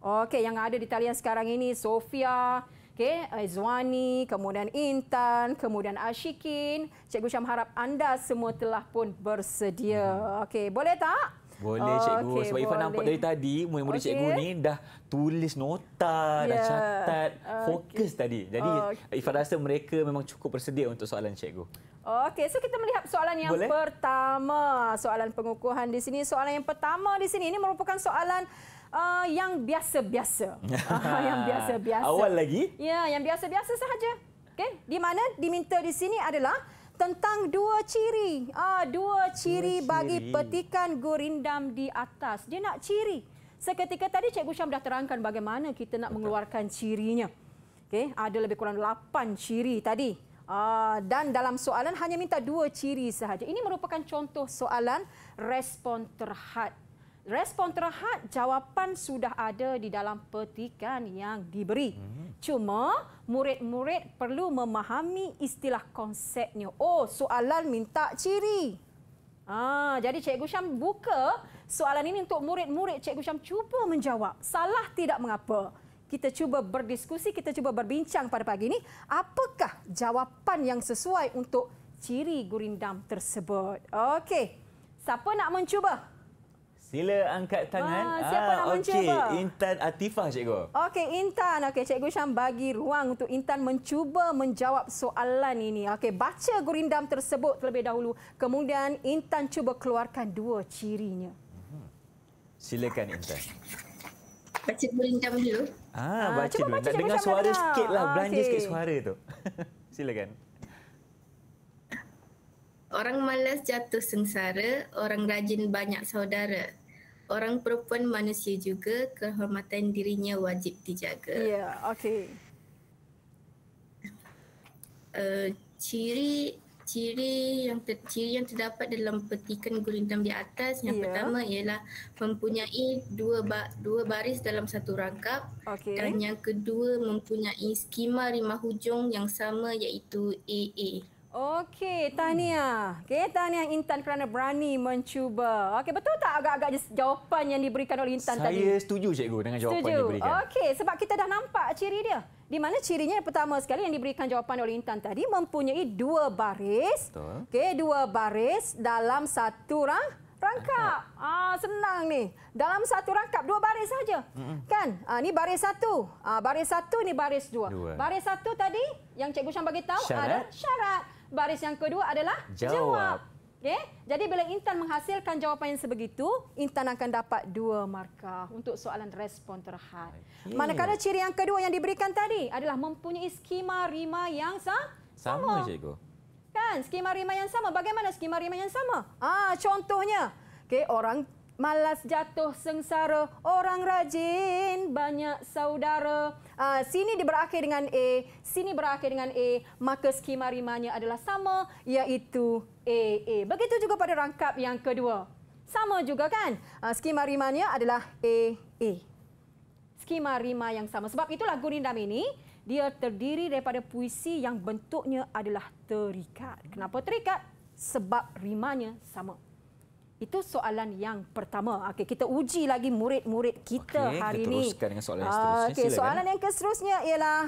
Okey, yang ada di talian sekarang ini Sofia, Okey, Izwani, kemudian Intan, kemudian Ashikin. Cikgu Syam harap anda semua telah pun bersedia. Hmm. Okey, boleh tak? Boleh cikgu. Okay, Sebab Ifan nampak dari tadi murid-murid okay. cikgu ni dah tulis nota, yeah. dah ya. catat, fokus tadi. Jadi okay. Ifan rasa mereka memang cukup bersedia untuk soalan cikgu. Okey, so kita melihat soalan yang boleh? pertama. Soalan pengukuhan di sini, soalan yang pertama di sini ini merupakan soalan Uh, yang biasa-biasa. uh, yang biasa-biasa. Awal lagi? Ya, yang biasa-biasa sahaja. Okay, di mana diminta di sini adalah tentang dua ciri. Ah, uh, dua, dua ciri bagi petikan gurindam di atas. Dia nak ciri. Seketika tadi Cikgu Syam dah terangkan bagaimana kita nak Betul. mengeluarkan cirinya. Okay, ada lebih kurang lapan ciri tadi. Uh, dan dalam soalan hanya minta dua ciri sahaja. Ini merupakan contoh soalan respon terhad respon terhad jawapan sudah ada di dalam petikan yang diberi. Hmm. Cuma murid-murid perlu memahami istilah konsepnya. Oh, soalan minta ciri. Ah, jadi Cikgu Syam buka soalan ini untuk murid-murid. Cikgu Syam cuba menjawab. Salah tidak mengapa. Kita cuba berdiskusi, kita cuba berbincang pada pagi ini. Apakah jawapan yang sesuai untuk ciri gurindam tersebut? Okey. Siapa nak mencuba? Sila angkat tangan. Ah, siapa ah, nak mencuba? Okey, Intan Atifah cikgu. Okey, Intan. Okey, cikgu Syam bagi ruang untuk Intan mencuba menjawab soalan ini. Okey, baca gurindam tersebut terlebih dahulu. Kemudian Intan cuba keluarkan dua cirinya. Hmm. Silakan Intan. Baca gurindam dulu. Ah, ah baca, ah, dulu. Nak dengar suara sikitlah, belanja okay. sikit suara tu. Silakan. Orang malas jatuh sengsara, orang rajin banyak saudara. Orang perempuan manusia juga, kehormatan dirinya wajib dijaga. Ya, yeah, okey. Uh, ciri ciri yang ter, ciri yang terdapat dalam petikan gurindam di atas yang yeah. pertama ialah mempunyai dua ba, dua baris dalam satu rangkap okay. dan yang kedua mempunyai skema rimah hujung yang sama iaitu AA. Okey, tahniah. Okey, tahniah Intan kerana berani mencuba. Okey, betul tak agak-agak jawapan yang diberikan oleh Intan Saya tadi? Saya setuju, cikgu, dengan jawapan setuju. yang diberikan. Okey, sebab kita dah nampak ciri dia. Di mana cirinya yang pertama sekali yang diberikan jawapan oleh Intan tadi mempunyai dua baris. Okey, dua baris dalam satu rang rangkap. Ah, senang ni. Dalam satu rangkap dua baris saja. Kan? Ah, ni baris satu. Ah, baris satu ni baris dua. dua. Baris satu tadi yang cikgu Syam bagi tahu ada syarat. Baris yang kedua adalah jawab. jawab. Okey. Jadi bila Intan menghasilkan jawapan yang sebegitu, Intan akan dapat dua markah untuk soalan respon terhad. Okay. Manakala ciri yang kedua yang diberikan tadi adalah mempunyai skema rima yang sah sama. Sama, cikgu. Kan? Skema rima yang sama. Bagaimana skema rima yang sama? Ah, contohnya. okay orang Malas jatuh sengsara, orang rajin banyak saudara. Uh, sini di berakhir dengan A, sini berakhir dengan A. Maka skema rimanya adalah sama iaitu AA. Begitu juga pada rangkap yang kedua. Sama juga kan? Uh, ah, skema rimanya adalah AA. Skema rima yang sama. Sebab itulah Gurindam ini, dia terdiri daripada puisi yang bentuknya adalah terikat. Kenapa terikat? Sebab rimanya sama. Itu soalan yang pertama. Okay, kita uji lagi murid-murid kita okay, hari ini. Okey, teruskan dengan soalan yang seterusnya. Okey, soalan yang seterusnya ialah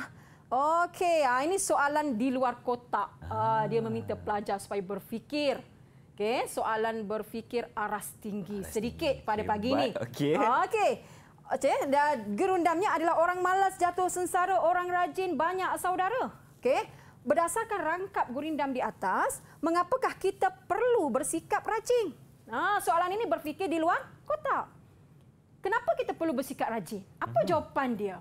okey, ah, ini soalan di luar kotak. Ah, ah. dia meminta pelajar supaya berfikir. Okey, soalan berfikir aras tinggi aras sedikit tinggi. pada pagi ini. Okey. Okey. Okey, dan gerundamnya adalah orang malas jatuh sengsara, orang rajin banyak saudara. Okey. Berdasarkan rangkap gerundam di atas, mengapakah kita perlu bersikap rajin? Ha, soalan ini berfikir di luar kotak. Kenapa kita perlu bersikap rajin? Apa mhm. jawapan dia?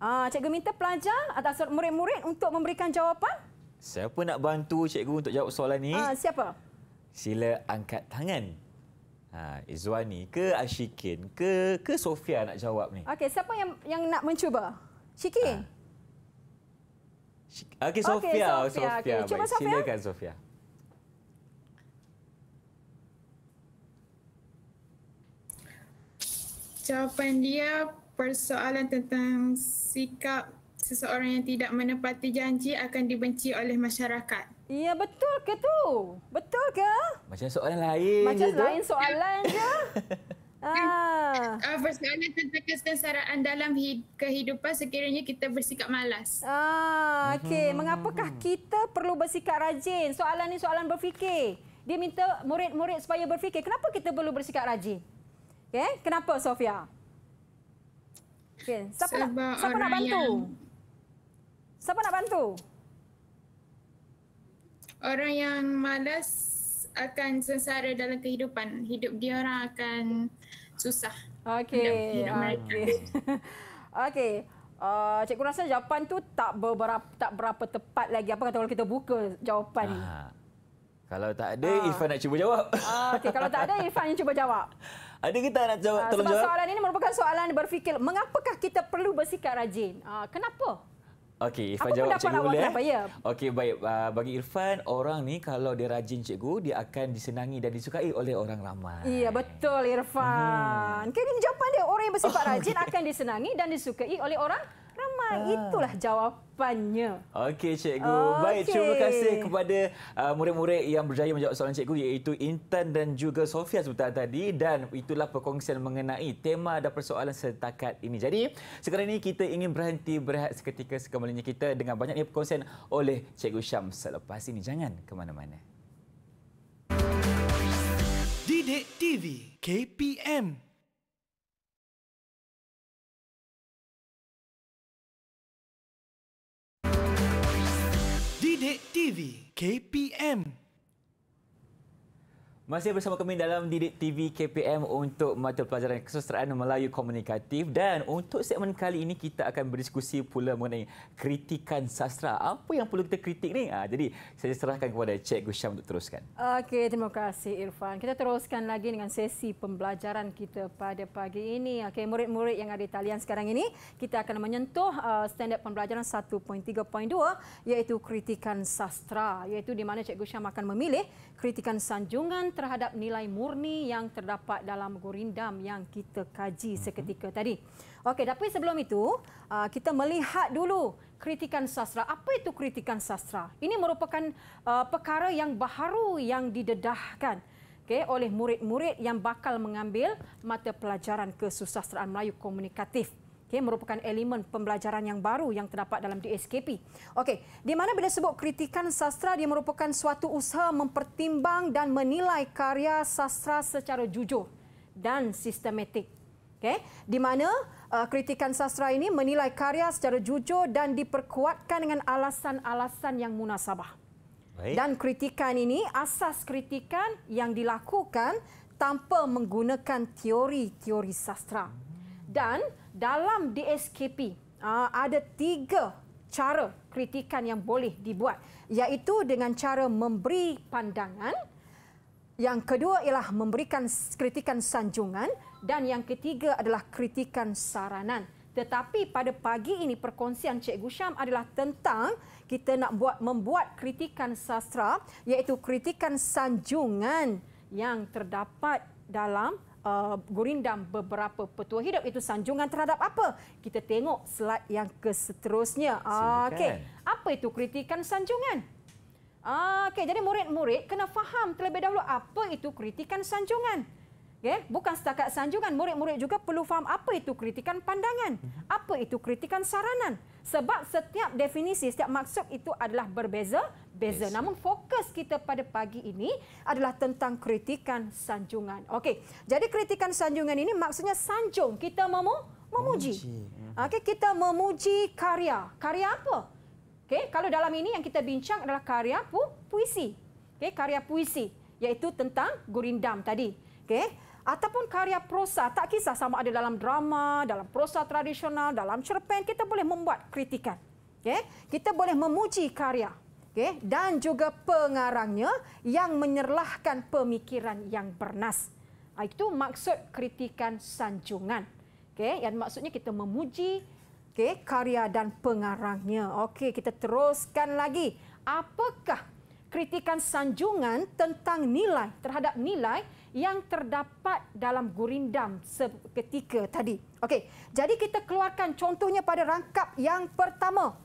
Ha, cikgu minta pelajar atau murid-murid untuk memberikan jawapan. Siapa nak bantu cikgu untuk jawab soalan ini? Ha, ah, siapa? Sila angkat tangan. Ha, Izwani ke Ashikin ke ke Sofia nak jawab ni. Okey, siapa yang yang nak mencuba? Shikin. Ha. Okey, Sofia. Okay, Sofia. Sofia. Okay, Sofia. silakan Sofia. jawapan dia persoalan tentang sikap seseorang yang tidak menepati janji akan dibenci oleh masyarakat. Ya betul ke tu? Betul ke? Macam soalan lain. Macam lain tu? soalan je. Ah. Uh, persoalan tentang kesengsaraan dalam kehidupan sekiranya kita bersikap malas. Ah, okey. hmm Mengapakah kita perlu bersikap rajin? Soalan ini soalan berfikir. Dia minta murid-murid supaya berfikir. Kenapa kita perlu bersikap rajin? Okay, kenapa Sofia? Okey, siapa nak siapa nak bantu? Yang... Siapa nak bantu? Orang yang malas akan sengsara dalam kehidupan. Hidup dia orang akan susah. Okey. Ah, okey. Okey. Uh, cikgu rasa jawapan tu tak berapa tak berapa tepat lagi apa kata kalau kita buka jawapan ni. Uh, kalau tak ada, uh. Irfan nak cuba jawab. Uh, ah, okay. Kalau tak ada, Irfan yang cuba jawab. Ada kita nak jawab, uh, tolong jawab? Soalan ini merupakan soalan berfikir, mengapakah kita perlu bersikap rajin? Uh, kenapa? Okey, Irfan jawab cikgu boleh. Ya. Okey, baik. Uh, bagi Irfan, orang ni kalau dia rajin cikgu, dia akan disenangi dan disukai oleh orang ramai. Ya, betul Irfan. Hmm. Okay, jawapan dia, orang yang bersifat oh, rajin okay. akan disenangi dan disukai oleh orang ramai. Ah. Itulah jawapannya. Okey, cikgu. Okay. Baik, terima kasih kepada uh, murid-murid yang berjaya menjawab soalan cikgu iaitu Intan dan juga Sofia sebentar tadi dan itulah perkongsian mengenai tema dan persoalan setakat ini. Jadi, sekarang ini kita ingin berhenti berehat seketika sekembalinya kita dengan banyaknya perkongsian oleh cikgu Syam selepas ini. Jangan ke mana-mana. Didik TV KPM Sidik TV KPM masih bersama kami dalam Didik TV KPM untuk mata pelajaran kesusteraan Melayu Komunikatif dan untuk segmen kali ini kita akan berdiskusi pula mengenai kritikan sastra. Apa yang perlu kita kritik ni? Ha, jadi saya serahkan kepada Cikgu Syam untuk teruskan. Okey, terima kasih Irfan. Kita teruskan lagi dengan sesi pembelajaran kita pada pagi ini. Okey, murid-murid yang ada di talian sekarang ini, kita akan menyentuh uh, standard pembelajaran 1.3.2 iaitu kritikan sastra iaitu di mana Cikgu Syam akan memilih kritikan sanjungan terhadap nilai murni yang terdapat dalam gurindam yang kita kaji mhm. seketika tadi. Okey, tapi sebelum itu, uh, kita melihat dulu kritikan sastra. Apa itu kritikan sastra? Ini merupakan uh, perkara yang baharu yang didedahkan okay, oleh murid-murid yang bakal mengambil mata pelajaran kesusastraan Melayu komunikatif okay, merupakan elemen pembelajaran yang baru yang terdapat dalam DSKP. Okey, di mana bila sebut kritikan sastra dia merupakan suatu usaha mempertimbang dan menilai karya sastra secara jujur dan sistematik. Okey, di mana uh, kritikan sastra ini menilai karya secara jujur dan diperkuatkan dengan alasan-alasan yang munasabah. Baik. Dan kritikan ini asas kritikan yang dilakukan tanpa menggunakan teori-teori sastra. Dan dalam DSKP ah, ada tiga cara kritikan yang boleh dibuat iaitu dengan cara memberi pandangan yang kedua ialah memberikan kritikan sanjungan dan yang ketiga adalah kritikan saranan tetapi pada pagi ini perkongsian cikgu Syam adalah tentang kita nak buat membuat kritikan sastra iaitu kritikan sanjungan yang terdapat dalam Uh, gurindam beberapa petua hidup itu sanjungan terhadap apa? Kita tengok slide yang seterusnya. Okey. Apa itu kritikan sanjungan? Ah, okey, jadi murid-murid kena faham terlebih dahulu apa itu kritikan sanjungan. Okay? Ya, bukan setakat sanjungan, murid-murid juga perlu faham apa itu kritikan pandangan. Mhm. Apa itu kritikan saranan. Sebab setiap definisi, setiap maksud itu adalah berbeza-beza. Yes. Namun fokus kita pada pagi ini adalah tentang kritikan sanjungan. Okey, jadi kritikan sanjungan ini maksudnya sanjung. Kita memu memuji. Mhm. Okey, kita memuji karya. Karya apa? Okey, kalau dalam ini yang kita bincang adalah karya pu puisi. Okey, karya puisi iaitu tentang gurindam tadi. Okey ataupun karya prosa tak kisah sama ada dalam drama, dalam prosa tradisional, dalam cerpen kita boleh membuat kritikan. Okey, kita boleh memuji karya. Okey, dan juga pengarangnya yang menyerlahkan pemikiran yang bernas. Ah, itu maksud kritikan sanjungan. Okey, yang maksudnya kita memuji okey karya dan pengarangnya. Okay, kita teruskan lagi. Apakah kritikan sanjungan tentang nilai terhadap nilai yang terdapat dalam gurindam seketika tadi. Okey, jadi kita keluarkan contohnya pada rangkap yang pertama.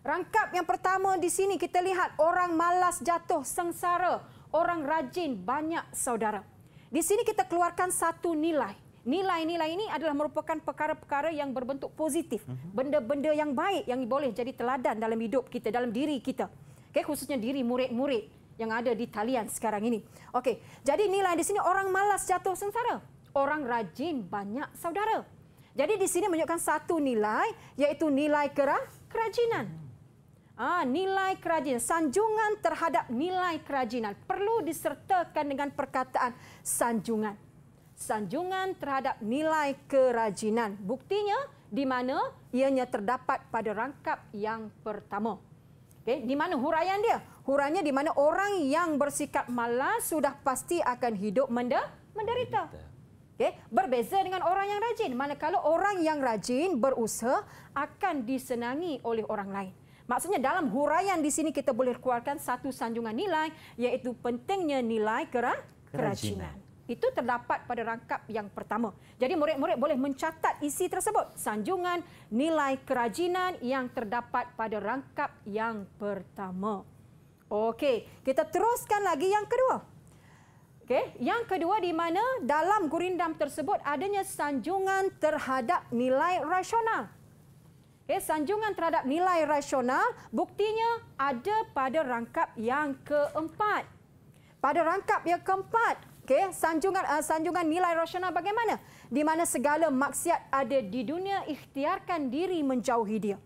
Rangkap yang pertama di sini kita lihat orang malas jatuh sengsara, orang rajin banyak saudara. Di sini kita keluarkan satu nilai. Nilai-nilai ini adalah merupakan perkara-perkara yang berbentuk positif, mhm. benda-benda yang baik yang boleh jadi teladan dalam hidup kita, dalam diri kita. Okay, khususnya diri murid-murid yang ada di talian sekarang ini. Okey, jadi nilai di sini orang malas jatuh sengsara. Orang rajin banyak saudara. Jadi di sini menunjukkan satu nilai iaitu nilai kerah kerajinan. Ah, nilai kerajinan, sanjungan terhadap nilai kerajinan perlu disertakan dengan perkataan sanjungan. Sanjungan terhadap nilai kerajinan. Buktinya di mana ianya terdapat pada rangkap yang pertama. Okay, di mana huraian dia? Huraiannya di mana orang yang bersikap malas sudah pasti akan hidup menderita. Okay, berbeza dengan orang yang rajin. Manakala orang yang rajin berusaha akan disenangi oleh orang lain. Maksudnya dalam huraian di sini kita boleh keluarkan satu sanjungan nilai iaitu pentingnya nilai kerajinan itu terdapat pada rangkap yang pertama. Jadi murid-murid boleh mencatat isi tersebut, sanjungan nilai kerajinan yang terdapat pada rangkap yang pertama. Okey, kita teruskan lagi yang kedua. Okey, yang kedua di mana dalam gurindam tersebut adanya sanjungan terhadap nilai rasional. Okey, sanjungan terhadap nilai rasional buktinya ada pada rangkap yang keempat. Pada rangkap yang keempat, Okey, sanjungan uh, sanjungan nilai rasional bagaimana? Di mana segala maksiat ada di dunia ikhtiarkan diri menjauhi dia.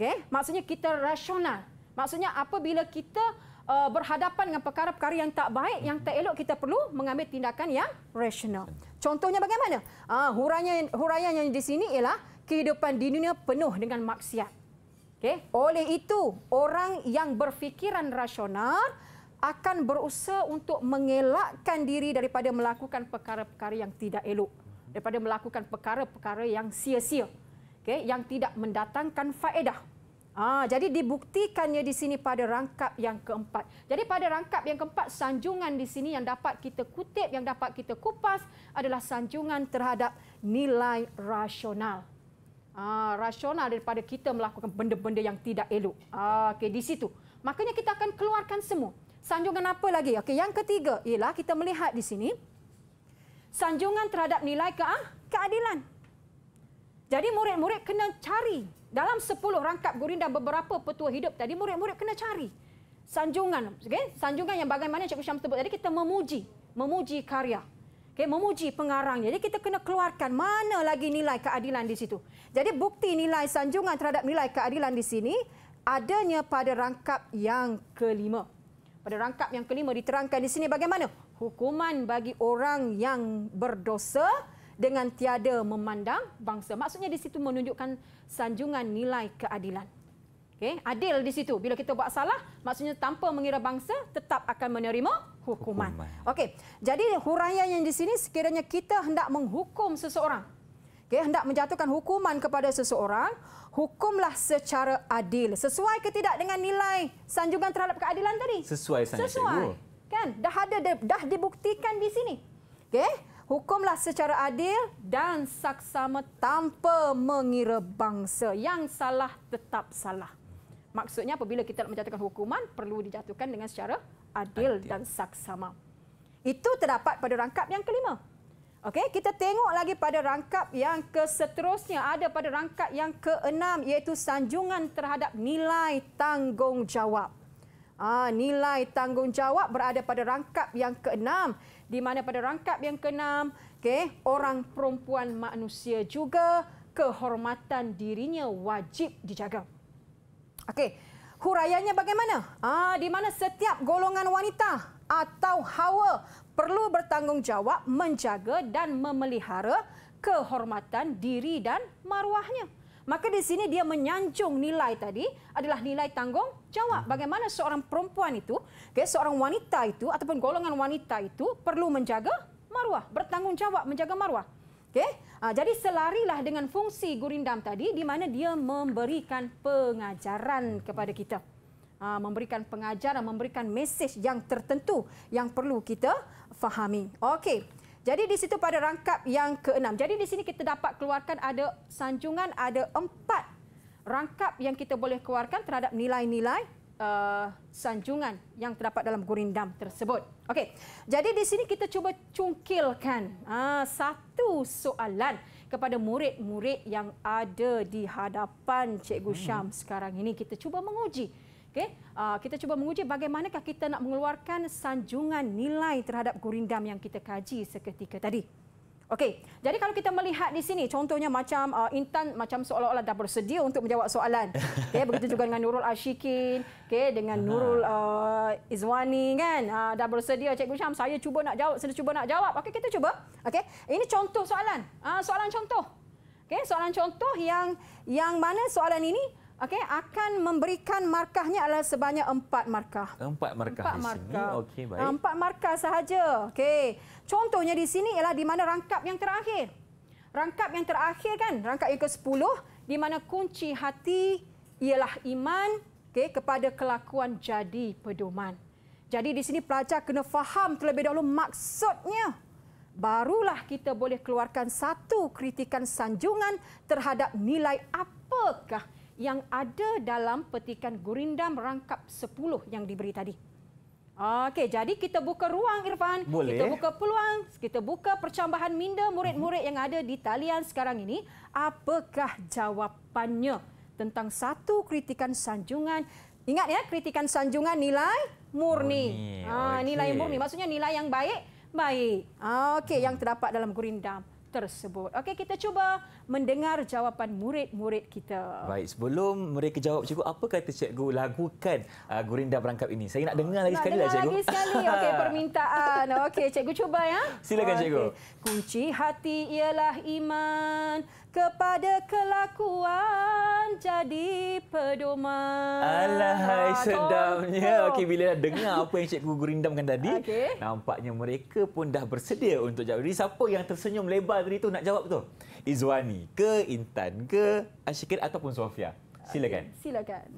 Okey, maksudnya kita rasional. Maksudnya apabila kita uh, berhadapan dengan perkara-perkara yang tak baik, yang tak elok kita perlu mengambil tindakan yang rasional. Contohnya bagaimana? Ah, uh, huraian huraian yang di sini ialah kehidupan di dunia penuh dengan maksiat. Okey, oleh itu orang yang berfikiran rasional akan berusaha untuk mengelakkan diri daripada melakukan perkara-perkara yang tidak elok daripada melakukan perkara-perkara yang sia-sia okey yang tidak mendatangkan faedah ah jadi dibuktikannya di sini pada rangkap yang keempat jadi pada rangkap yang keempat sanjungan di sini yang dapat kita kutip yang dapat kita kupas adalah sanjungan terhadap nilai rasional ah rasional daripada kita melakukan benda-benda yang tidak elok ah okey di situ makanya kita akan keluarkan semua Sanjungan apa lagi? Okey, yang ketiga ialah kita melihat di sini sanjungan terhadap nilai ke keadilan. Jadi murid-murid kena cari dalam 10 rangkap gurinda beberapa petua hidup tadi murid-murid kena cari sanjungan okey sanjungan yang bagaimana cikgu Syam sebut tadi kita memuji memuji karya okey memuji pengarang. jadi kita kena keluarkan mana lagi nilai keadilan di situ jadi bukti nilai sanjungan terhadap nilai keadilan di sini adanya pada rangkap yang kelima pada rangkap yang kelima diterangkan di sini bagaimana hukuman bagi orang yang berdosa dengan tiada memandang bangsa. Maksudnya di situ menunjukkan sanjungan nilai keadilan. Okay. Adil di situ. Bila kita buat salah, maksudnya tanpa mengira bangsa, tetap akan menerima hukuman. hukuman. Okay. Jadi huraian yang di sini, sekiranya kita hendak menghukum seseorang, okay, hendak menjatuhkan hukuman kepada seseorang, hukumlah secara adil. Sesuai ke tidak dengan nilai sanjungan terhadap keadilan tadi? Sesuai sanjungan. Sesuai. Kan? Dah ada dah dibuktikan di sini. Okey? Hukumlah secara adil dan saksama tanpa mengira bangsa. Yang salah tetap salah. Maksudnya apabila kita nak menjatuhkan hukuman, perlu dijatuhkan dengan secara adil, adil. dan saksama. Itu terdapat pada rangkap yang kelima. Okey, kita tengok lagi pada rangkap yang keseterusnya ada pada rangkap yang keenam iaitu sanjungan terhadap nilai tanggungjawab. Ah, nilai tanggungjawab berada pada rangkap yang keenam di mana pada rangkap yang keenam, okey, orang perempuan manusia juga kehormatan dirinya wajib dijaga. Okey. Huraiannya bagaimana? Ah, di mana setiap golongan wanita atau hawa perlu bertanggungjawab menjaga dan memelihara kehormatan diri dan maruahnya. Maka di sini dia menyanjung nilai tadi adalah nilai tanggungjawab. Bagaimana seorang perempuan itu, okay, seorang wanita itu ataupun golongan wanita itu perlu menjaga maruah, bertanggungjawab menjaga maruah. Okay? Ah, jadi selarilah dengan fungsi gurindam tadi di mana dia memberikan pengajaran kepada kita. Ah, memberikan pengajaran, memberikan mesej yang tertentu yang perlu kita fahami. Okey. Jadi di situ pada rangkap yang keenam. Jadi di sini kita dapat keluarkan ada sanjungan ada empat rangkap yang kita boleh keluarkan terhadap nilai-nilai uh, sanjungan yang terdapat dalam gurindam tersebut. Okey. Jadi di sini kita cuba cungkilkan uh, satu soalan kepada murid-murid yang ada di hadapan Cikgu hmm. Syam hmm. sekarang ini kita cuba menguji Okay, uh, ah, kita cuba menguji bagaimanakah kita nak mengeluarkan sanjungan nilai terhadap gurindam yang kita kaji seketika tadi. Okey, jadi kalau kita melihat di sini, contohnya macam uh, Intan macam seolah-olah dah bersedia untuk menjawab soalan. Okay, begitu juga dengan Nurul Ashikin, okay, dengan Nurul uh, Izwani kan, uh, dah bersedia Cikgu Syam. Saya cuba nak jawab, saya cuba nak jawab. Okey, kita cuba. Okey, ini contoh soalan. Uh, soalan contoh. Okey, soalan contoh yang yang mana soalan ini Okey, akan memberikan markahnya adalah sebanyak empat markah. Empat markah empat di markah. sini. Okey, baik. Ah, empat markah sahaja. Okey. Contohnya di sini ialah di mana rangkap yang terakhir. Rangkap yang terakhir kan, rangkap yang ke-10 di mana kunci hati ialah iman okay, kepada kelakuan jadi pedoman. Jadi di sini pelajar kena faham terlebih dahulu maksudnya. Barulah kita boleh keluarkan satu kritikan sanjungan terhadap nilai apakah yang ada dalam petikan gurindam rangkap 10 yang diberi tadi. Okey, jadi kita buka ruang Irfan, Boleh. kita buka peluang, kita buka percambahan minda murid-murid yang ada di talian sekarang ini. Apakah jawapannya tentang satu kritikan sanjungan? Ingat ya, kritikan sanjungan nilai murni. murni. Ha, ah, okay. nilai murni maksudnya nilai yang baik, baik. Okey, yang terdapat dalam gurindam tersebut. Okey, kita cuba mendengar jawapan murid-murid kita. Baik, sebelum mereka jawab cikgu, apa kata cikgu lagukan uh, Gurinda Berangkap ini? Saya nak dengar lagi nak sekali lah cikgu. Nak dengar lagi sekali. Okey, permintaan. Okey, cikgu cuba ya. Silakan okay. cikgu. Kunci hati ialah iman kepada kelakuan jadi pedoman. Alahai ha, sedapnya. Okey bila dengar apa yang Cikgu gurindamkan tadi, okay. nampaknya mereka pun dah bersedia untuk jawab. Jadi siapa yang tersenyum lebar tadi itu nak jawab tu? Izwani ke Intan ke Ashikir ataupun Sofia? Silakan. Okay. Silakan.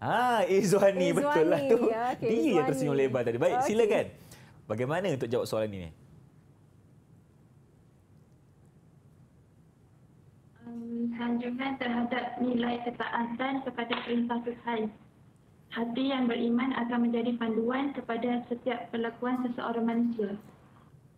Ah, Izwani, Izwani betul lah tu. Ya, okay. Dia Izwani. tersenyum lebar tadi. Baik, okay. silakan. Bagaimana untuk jawab soalan ini? sanjungan terhadap nilai ketaatan kepada perintah Tuhan. Hati yang beriman akan menjadi panduan kepada setiap perlakuan seseorang manusia.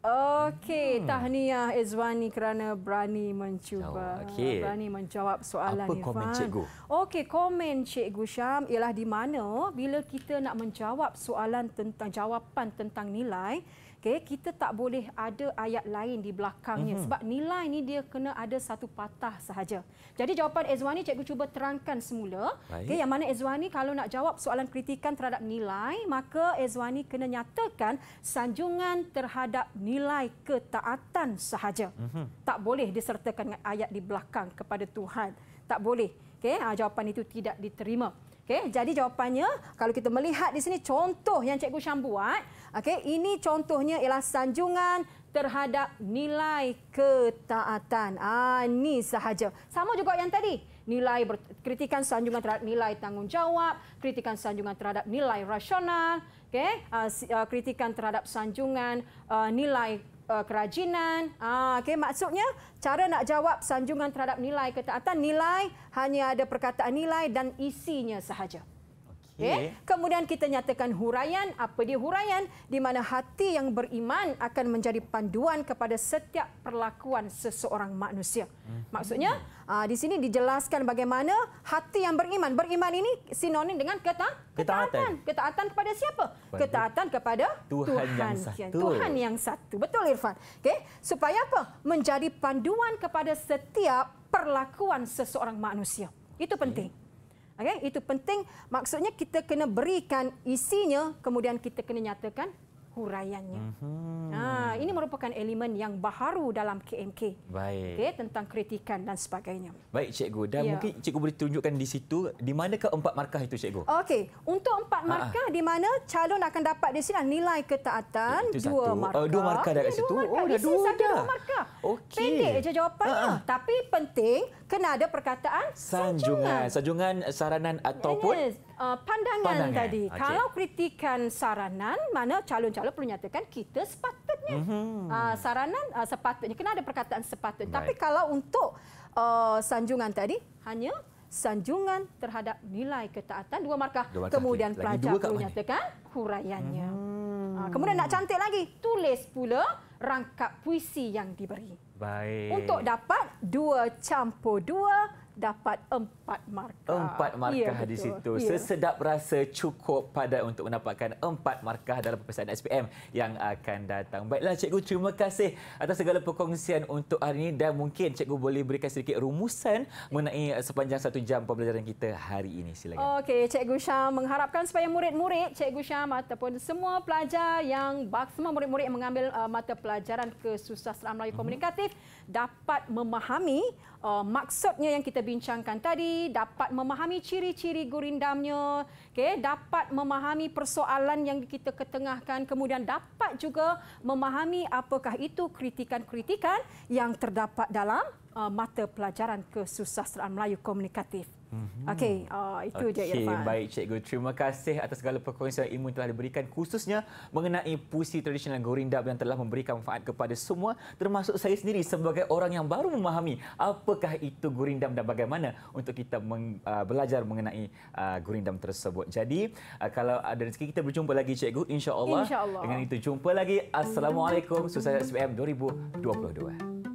Okey, hmm. tahniah Izwani kerana berani mencuba, eh, okay. berani menjawab soalan Apa Irfan. komen cikgu? Okey, komen cikgu Syam ialah di mana bila kita nak menjawab soalan tentang jawapan tentang nilai, okay, kita tak boleh ada ayat lain di belakangnya. Mm-hmm. Sebab nilai ini dia kena ada satu patah sahaja. Jadi jawapan Ezwani, cikgu cuba terangkan semula. Okay, yang mana Ezwani kalau nak jawab soalan kritikan terhadap nilai, maka Ezwani kena nyatakan sanjungan terhadap nilai ketaatan sahaja. Mm-hmm. Tak boleh disertakan ayat di belakang kepada Tuhan. Tak boleh. Okay, ha, jawapan itu tidak diterima. Okey, jadi jawapannya kalau kita melihat di sini contoh yang cikgu Syam buat, okey, ini contohnya ialah sanjungan terhadap nilai ketaatan. Ah, ini sahaja. Sama juga yang tadi. Nilai ber- kritikan sanjungan terhadap nilai tanggungjawab, kritikan sanjungan terhadap nilai rasional, okey? Uh, kritikan terhadap sanjungan uh, nilai uh, kerajinan. Ah, okay. Maksudnya, cara nak jawab sanjungan terhadap nilai ketaatan, nilai hanya ada perkataan nilai dan isinya sahaja. Okay. Okay. Kemudian kita nyatakan huraian. Apa dia huraian? Di mana hati yang beriman akan menjadi panduan kepada setiap perlakuan seseorang manusia. Hmm. Maksudnya, aa, ah, di sini dijelaskan bagaimana hati yang beriman. Beriman ini sinonim dengan kata ketaatan. ketaatan. Ketaatan kepada siapa? Kepada ketaatan kepada Tuhan, Tuhan yang satu. Tuhan yang satu. Betul, Irfan. Okay. Supaya apa? Menjadi panduan kepada setiap perlakuan seseorang manusia. Itu penting. Okay. Okay, itu penting. Maksudnya kita kena berikan isinya kemudian kita kena nyatakan huraiannya. Mm-hmm. Ha, ini merupakan elemen yang baharu dalam KMK. Baik. Okay, tentang kritikan dan sebagainya. Baik, Cikgu. Dan ya. mungkin Cikgu boleh tunjukkan di situ, di manakah empat markah itu, Cikgu? Okey. Untuk empat ah. markah, Ha-ha. di mana calon akan dapat di sini ah, nilai ketaatan, eh, dua satu. Oh, markah. Uh, dua markah dari kat ya, situ. Dua oh, dah dua dah. Dua markah. Okay. Pendek saja jawapannya. Ha-ha. Tapi penting, kena ada perkataan sanjungan. Sanjungan, sanjungan saranan ataupun... Yes uh, pandangan, pandangan tadi. Okay. Kalau kritikan saranan, mana calon-calon perlu nyatakan kita sepatutnya. Mm -hmm. uh, saranan uh, sepatutnya. Kena ada perkataan sepatutnya. Baik. Tapi kalau untuk uh, sanjungan tadi, hanya sanjungan terhadap nilai ketaatan. Dua markah. Dua markah Kemudian okay. pelajar perlu nyatakan huraiannya. Mm -hmm. Ah, kemudian nak cantik lagi, tulis pula rangkap puisi yang diberi. Baik. Untuk dapat dua campur dua, dapat empat markah. Empat markah ya, di betul. situ. Ya. Sesedap rasa cukup pada untuk mendapatkan empat markah dalam peperiksaan SPM yang akan datang. Baiklah cikgu, terima kasih atas segala perkongsian untuk hari ini dan mungkin cikgu boleh berikan sedikit rumusan mengenai sepanjang satu jam pembelajaran kita hari ini. Silakan. Okey, cikgu Syam mengharapkan supaya murid-murid cikgu Syam ataupun semua pelajar yang semua murid-murid mengambil uh, mata pelajaran kesusah Selam Melayu mhm. Komunikatif -hmm dapat memahami uh, maksudnya yang kita bincangkan tadi, dapat memahami ciri-ciri gurindamnya, okay, dapat memahami persoalan yang kita ketengahkan, kemudian dapat juga memahami apakah itu kritikan-kritikan yang terdapat dalam uh, mata pelajaran kesusasteraan Melayu komunikatif. Mhm. Okey, uh, itu okay, je Irfan. Baik cikgu, terima kasih atas segala perkongsian ilmu yang telah diberikan khususnya mengenai puisi tradisional Gorindap yang telah memberikan manfaat kepada semua termasuk saya sendiri sebagai orang yang baru memahami apakah itu Gorindap dan bagaimana untuk kita meng, uh, belajar mengenai uh, Gorindap tersebut. Jadi, uh, kalau ada rezeki kita berjumpa lagi cikgu insya-Allah. Insya Dengan itu jumpa lagi. Assalamualaikum Susah SPM 2022.